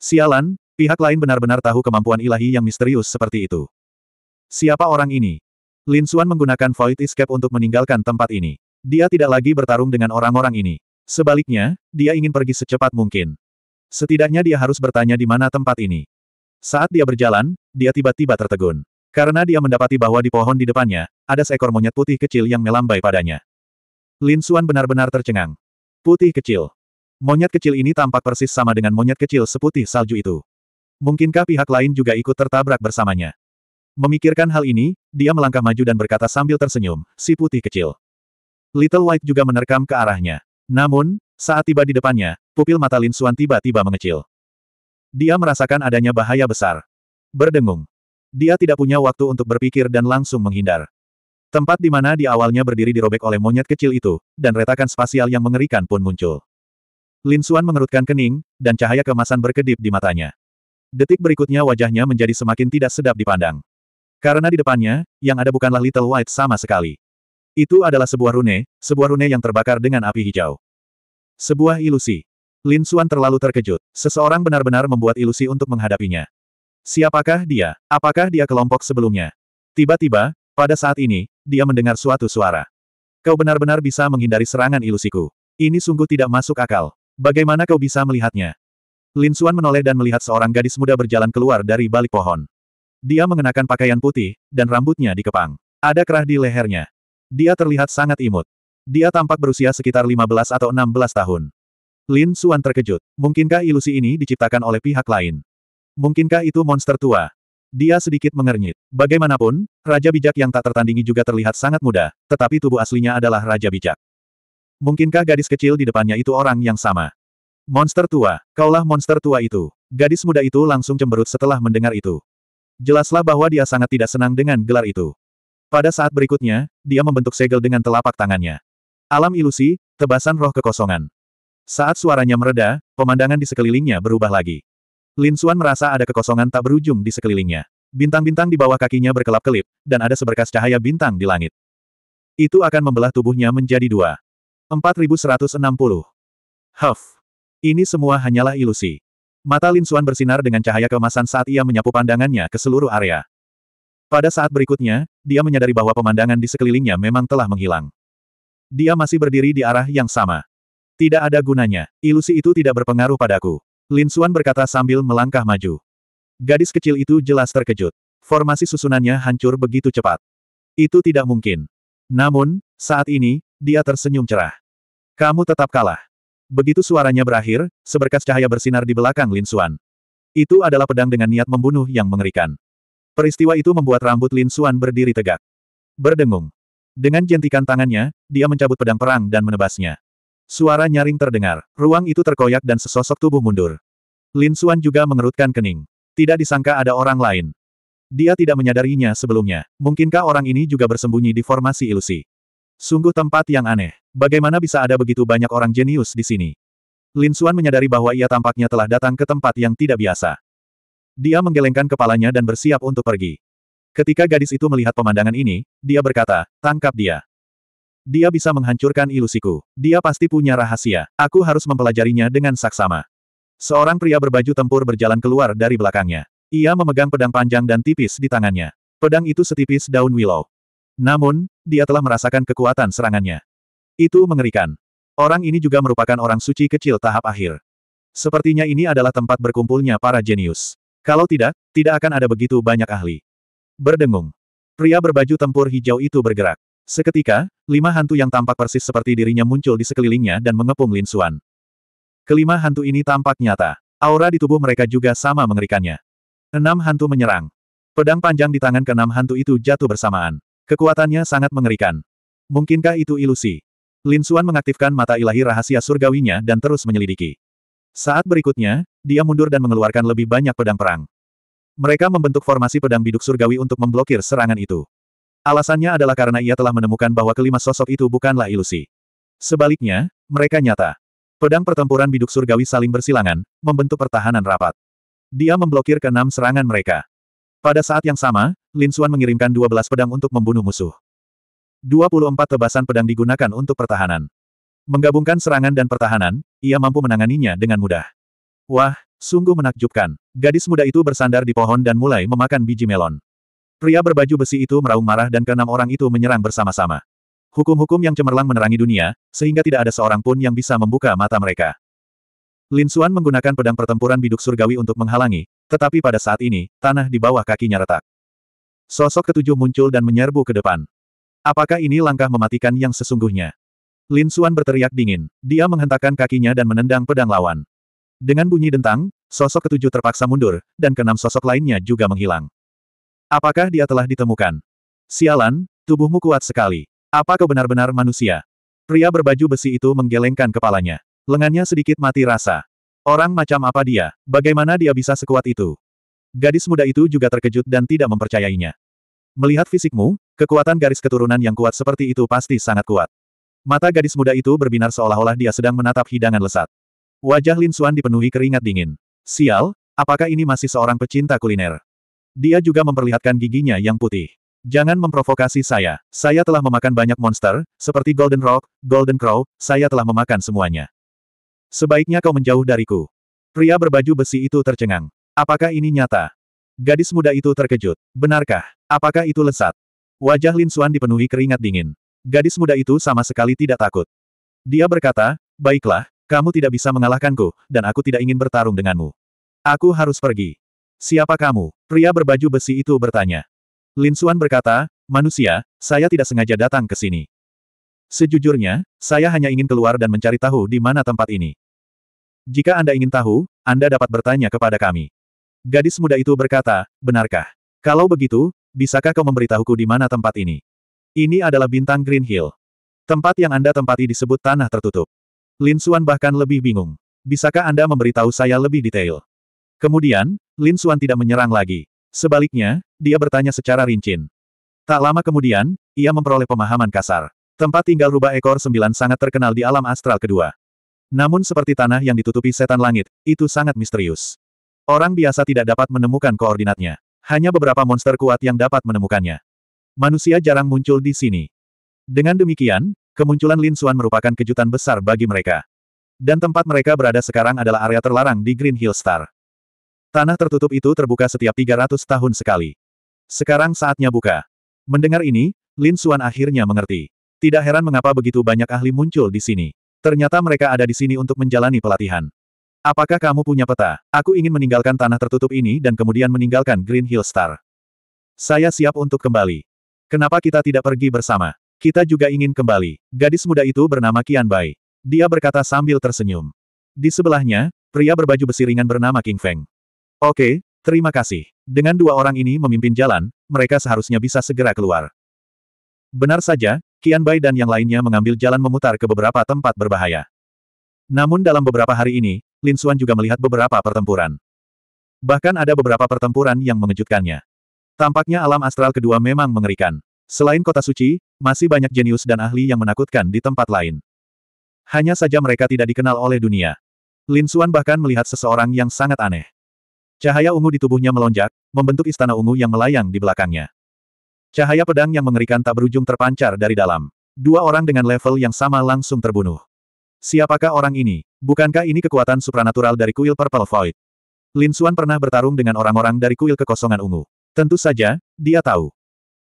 Sialan, pihak lain benar-benar tahu kemampuan ilahi yang misterius seperti itu. Siapa orang ini? Lin Xuan menggunakan Void Escape untuk meninggalkan tempat ini. Dia tidak lagi bertarung dengan orang-orang ini. Sebaliknya, dia ingin pergi secepat mungkin. Setidaknya dia harus bertanya di mana tempat ini. Saat dia berjalan, dia tiba-tiba tertegun. Karena dia mendapati bahwa di pohon di depannya, ada seekor monyet putih kecil yang melambai padanya. Lin Xuan benar-benar tercengang. Putih kecil. Monyet kecil ini tampak persis sama dengan monyet kecil seputih salju itu. Mungkinkah pihak lain juga ikut tertabrak bersamanya? Memikirkan hal ini, dia melangkah maju dan berkata sambil tersenyum, si putih kecil. Little White juga menerkam ke arahnya. Namun, saat tiba di depannya, pupil mata Lin Xuan tiba-tiba mengecil. Dia merasakan adanya bahaya besar. Berdengung. Dia tidak punya waktu untuk berpikir dan langsung menghindar. Tempat di mana di awalnya berdiri dirobek oleh monyet kecil itu, dan retakan spasial yang mengerikan pun muncul. Lin Xuan mengerutkan kening, dan cahaya kemasan berkedip di matanya. Detik berikutnya wajahnya menjadi semakin tidak sedap dipandang. Karena di depannya, yang ada bukanlah Little White sama sekali. Itu adalah sebuah rune, sebuah rune yang terbakar dengan api hijau. Sebuah ilusi. Lin Xuan terlalu terkejut. Seseorang benar-benar membuat ilusi untuk menghadapinya. Siapakah dia? Apakah dia kelompok sebelumnya? Tiba-tiba, pada saat ini, dia mendengar suatu suara. Kau benar-benar bisa menghindari serangan ilusiku. Ini sungguh tidak masuk akal. Bagaimana kau bisa melihatnya? Lin Xuan menoleh dan melihat seorang gadis muda berjalan keluar dari balik pohon. Dia mengenakan pakaian putih, dan rambutnya dikepang. Ada kerah di lehernya. Dia terlihat sangat imut. Dia tampak berusia sekitar 15 atau 16 tahun. Lin Suan terkejut. Mungkinkah ilusi ini diciptakan oleh pihak lain? Mungkinkah itu monster tua? Dia sedikit mengernyit. Bagaimanapun, Raja Bijak yang tak tertandingi juga terlihat sangat muda, tetapi tubuh aslinya adalah Raja Bijak. Mungkinkah gadis kecil di depannya itu orang yang sama? Monster tua, kaulah monster tua itu. Gadis muda itu langsung cemberut setelah mendengar itu. Jelaslah bahwa dia sangat tidak senang dengan gelar itu. Pada saat berikutnya, dia membentuk segel dengan telapak tangannya. Alam ilusi, tebasan roh kekosongan. Saat suaranya mereda, pemandangan di sekelilingnya berubah lagi. Lin Suan merasa ada kekosongan tak berujung di sekelilingnya. Bintang-bintang di bawah kakinya berkelap-kelip, dan ada seberkas cahaya bintang di langit. Itu akan membelah tubuhnya menjadi dua. 4160. Huff. Ini semua hanyalah ilusi. Mata Lin Xuan bersinar dengan cahaya kemasan saat ia menyapu pandangannya ke seluruh area. Pada saat berikutnya, dia menyadari bahwa pemandangan di sekelilingnya memang telah menghilang. Dia masih berdiri di arah yang sama. Tidak ada gunanya, ilusi itu tidak berpengaruh padaku. Lin Xuan berkata sambil melangkah maju. Gadis kecil itu jelas terkejut. Formasi susunannya hancur begitu cepat. Itu tidak mungkin. Namun, saat ini, dia tersenyum cerah. Kamu tetap kalah. Begitu suaranya berakhir, seberkas cahaya bersinar di belakang Lin Xuan. Itu adalah pedang dengan niat membunuh yang mengerikan. Peristiwa itu membuat rambut Lin Xuan berdiri tegak. Berdengung. Dengan jentikan tangannya, dia mencabut pedang perang dan menebasnya. Suara nyaring terdengar. Ruang itu terkoyak dan sesosok tubuh mundur. Lin Xuan juga mengerutkan kening. Tidak disangka ada orang lain. Dia tidak menyadarinya sebelumnya. Mungkinkah orang ini juga bersembunyi di formasi ilusi? Sungguh tempat yang aneh. Bagaimana bisa ada begitu banyak orang jenius di sini? Lin Xuan menyadari bahwa ia tampaknya telah datang ke tempat yang tidak biasa. Dia menggelengkan kepalanya dan bersiap untuk pergi. Ketika gadis itu melihat pemandangan ini, dia berkata, tangkap dia. Dia bisa menghancurkan ilusiku. Dia pasti punya rahasia. Aku harus mempelajarinya dengan saksama. Seorang pria berbaju tempur berjalan keluar dari belakangnya. Ia memegang pedang panjang dan tipis di tangannya. Pedang itu setipis daun willow. Namun, dia telah merasakan kekuatan serangannya. Itu mengerikan. Orang ini juga merupakan orang suci kecil tahap akhir. Sepertinya ini adalah tempat berkumpulnya para jenius. Kalau tidak, tidak akan ada begitu banyak ahli. Berdengung. Pria berbaju tempur hijau itu bergerak. Seketika, lima hantu yang tampak persis seperti dirinya muncul di sekelilingnya dan mengepung Lin Suan. Kelima hantu ini tampak nyata. Aura di tubuh mereka juga sama mengerikannya. Enam hantu menyerang. Pedang panjang di tangan keenam hantu itu jatuh bersamaan. Kekuatannya sangat mengerikan. Mungkinkah itu ilusi? Lin Suan mengaktifkan mata ilahi rahasia surgawinya dan terus menyelidiki. Saat berikutnya, dia mundur dan mengeluarkan lebih banyak pedang perang. Mereka membentuk formasi pedang biduk surgawi untuk memblokir serangan itu. Alasannya adalah karena ia telah menemukan bahwa kelima sosok itu bukanlah ilusi. Sebaliknya, mereka nyata. Pedang pertempuran biduk surgawi saling bersilangan, membentuk pertahanan rapat. Dia memblokir keenam serangan mereka. Pada saat yang sama, Lin Xuan mengirimkan 12 pedang untuk membunuh musuh. 24 tebasan pedang digunakan untuk pertahanan. Menggabungkan serangan dan pertahanan, ia mampu menanganinya dengan mudah. Wah, sungguh menakjubkan. Gadis muda itu bersandar di pohon dan mulai memakan biji melon. Pria berbaju besi itu meraung marah dan keenam orang itu menyerang bersama-sama. Hukum-hukum yang cemerlang menerangi dunia, sehingga tidak ada seorang pun yang bisa membuka mata mereka. Lin Xuan menggunakan pedang pertempuran biduk surgawi untuk menghalangi, tetapi pada saat ini, tanah di bawah kakinya retak. Sosok ketujuh muncul dan menyerbu ke depan. Apakah ini langkah mematikan yang sesungguhnya? Lin Suan berteriak dingin. Dia menghentakkan kakinya dan menendang pedang lawan. Dengan bunyi dentang, sosok ketujuh terpaksa mundur, dan keenam sosok lainnya juga menghilang. Apakah dia telah ditemukan? Sialan, tubuhmu kuat sekali. Apa kau benar-benar manusia? Pria berbaju besi itu menggelengkan kepalanya. Lengannya sedikit mati rasa. Orang macam apa dia? Bagaimana dia bisa sekuat itu? Gadis muda itu juga terkejut dan tidak mempercayainya. Melihat fisikmu, kekuatan garis keturunan yang kuat seperti itu pasti sangat kuat. Mata gadis muda itu berbinar seolah-olah dia sedang menatap hidangan lesat. Wajah Lin Xuan dipenuhi keringat dingin. Sial, apakah ini masih seorang pecinta kuliner? Dia juga memperlihatkan giginya yang putih. Jangan memprovokasi saya. Saya telah memakan banyak monster, seperti Golden Rock, Golden Crow, saya telah memakan semuanya. Sebaiknya kau menjauh dariku. Pria berbaju besi itu tercengang. Apakah ini nyata? Gadis muda itu terkejut. Benarkah? Apakah itu lesat? Wajah Lin Suan dipenuhi keringat dingin. Gadis muda itu sama sekali tidak takut. Dia berkata, baiklah, kamu tidak bisa mengalahkanku, dan aku tidak ingin bertarung denganmu. Aku harus pergi. Siapa kamu? Pria berbaju besi itu bertanya. Lin Suan berkata, manusia, saya tidak sengaja datang ke sini. Sejujurnya, saya hanya ingin keluar dan mencari tahu di mana tempat ini. Jika Anda ingin tahu, Anda dapat bertanya kepada kami. Gadis muda itu berkata, benarkah? Kalau begitu, bisakah kau memberitahuku di mana tempat ini? Ini adalah bintang Green Hill. Tempat yang Anda tempati disebut tanah tertutup. Lin Xuan bahkan lebih bingung. Bisakah Anda memberitahu saya lebih detail? Kemudian, Lin Xuan tidak menyerang lagi. Sebaliknya, dia bertanya secara rincin. Tak lama kemudian, ia memperoleh pemahaman kasar. Tempat tinggal rubah ekor sembilan sangat terkenal di alam astral kedua. Namun seperti tanah yang ditutupi setan langit, itu sangat misterius. Orang biasa tidak dapat menemukan koordinatnya. Hanya beberapa monster kuat yang dapat menemukannya. Manusia jarang muncul di sini. Dengan demikian, kemunculan Lin Suan merupakan kejutan besar bagi mereka. Dan tempat mereka berada sekarang adalah area terlarang di Green Hill Star. Tanah tertutup itu terbuka setiap 300 tahun sekali. Sekarang saatnya buka. Mendengar ini, Lin Suan akhirnya mengerti. Tidak heran mengapa begitu banyak ahli muncul di sini. Ternyata mereka ada di sini untuk menjalani pelatihan. Apakah kamu punya peta? Aku ingin meninggalkan tanah tertutup ini dan kemudian meninggalkan Green Hill Star. Saya siap untuk kembali. Kenapa kita tidak pergi bersama? Kita juga ingin kembali. Gadis muda itu bernama Qian Bai. Dia berkata sambil tersenyum. Di sebelahnya, pria berbaju besi ringan bernama King Feng. Oke, terima kasih. Dengan dua orang ini memimpin jalan, mereka seharusnya bisa segera keluar. Benar saja, Qian Bai dan yang lainnya mengambil jalan memutar ke beberapa tempat berbahaya. Namun dalam beberapa hari ini, Lin Xuan juga melihat beberapa pertempuran. Bahkan ada beberapa pertempuran yang mengejutkannya. Tampaknya alam astral kedua memang mengerikan. Selain kota suci, masih banyak jenius dan ahli yang menakutkan di tempat lain. Hanya saja mereka tidak dikenal oleh dunia. Lin Xuan bahkan melihat seseorang yang sangat aneh. Cahaya ungu di tubuhnya melonjak, membentuk istana ungu yang melayang di belakangnya. Cahaya pedang yang mengerikan tak berujung terpancar dari dalam. Dua orang dengan level yang sama langsung terbunuh. Siapakah orang ini? Bukankah ini kekuatan supranatural dari kuil Purple Void? Lin Suan pernah bertarung dengan orang-orang dari kuil kekosongan ungu. Tentu saja, dia tahu.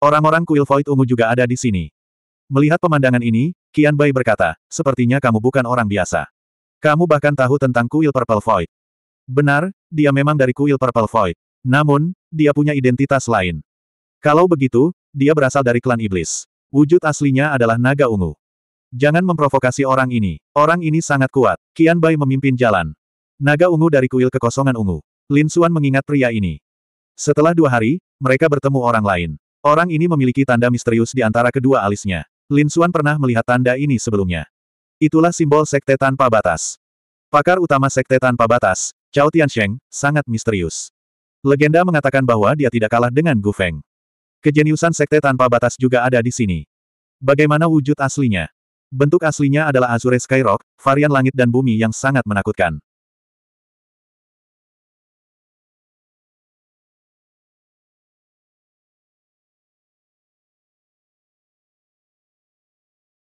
Orang-orang kuil Void ungu juga ada di sini. Melihat pemandangan ini, Qian Bai berkata, sepertinya kamu bukan orang biasa. Kamu bahkan tahu tentang kuil Purple Void. Benar, dia memang dari kuil Purple Void. Namun, dia punya identitas lain. Kalau begitu, dia berasal dari klan iblis. Wujud aslinya adalah naga ungu. Jangan memprovokasi orang ini. Orang ini sangat kuat. Qian Bai memimpin jalan. Naga ungu dari kuil kekosongan ungu. Lin Xuan mengingat pria ini. Setelah dua hari, mereka bertemu orang lain. Orang ini memiliki tanda misterius di antara kedua alisnya. Lin Xuan pernah melihat tanda ini sebelumnya. Itulah simbol sekte tanpa batas. Pakar utama sekte tanpa batas, Chao Tiansheng, sangat misterius. Legenda mengatakan bahwa dia tidak kalah dengan Gu Feng. Kejeniusan sekte tanpa batas juga ada di sini. Bagaimana wujud aslinya? Bentuk aslinya adalah Azure Skyrock, varian langit dan bumi yang sangat menakutkan.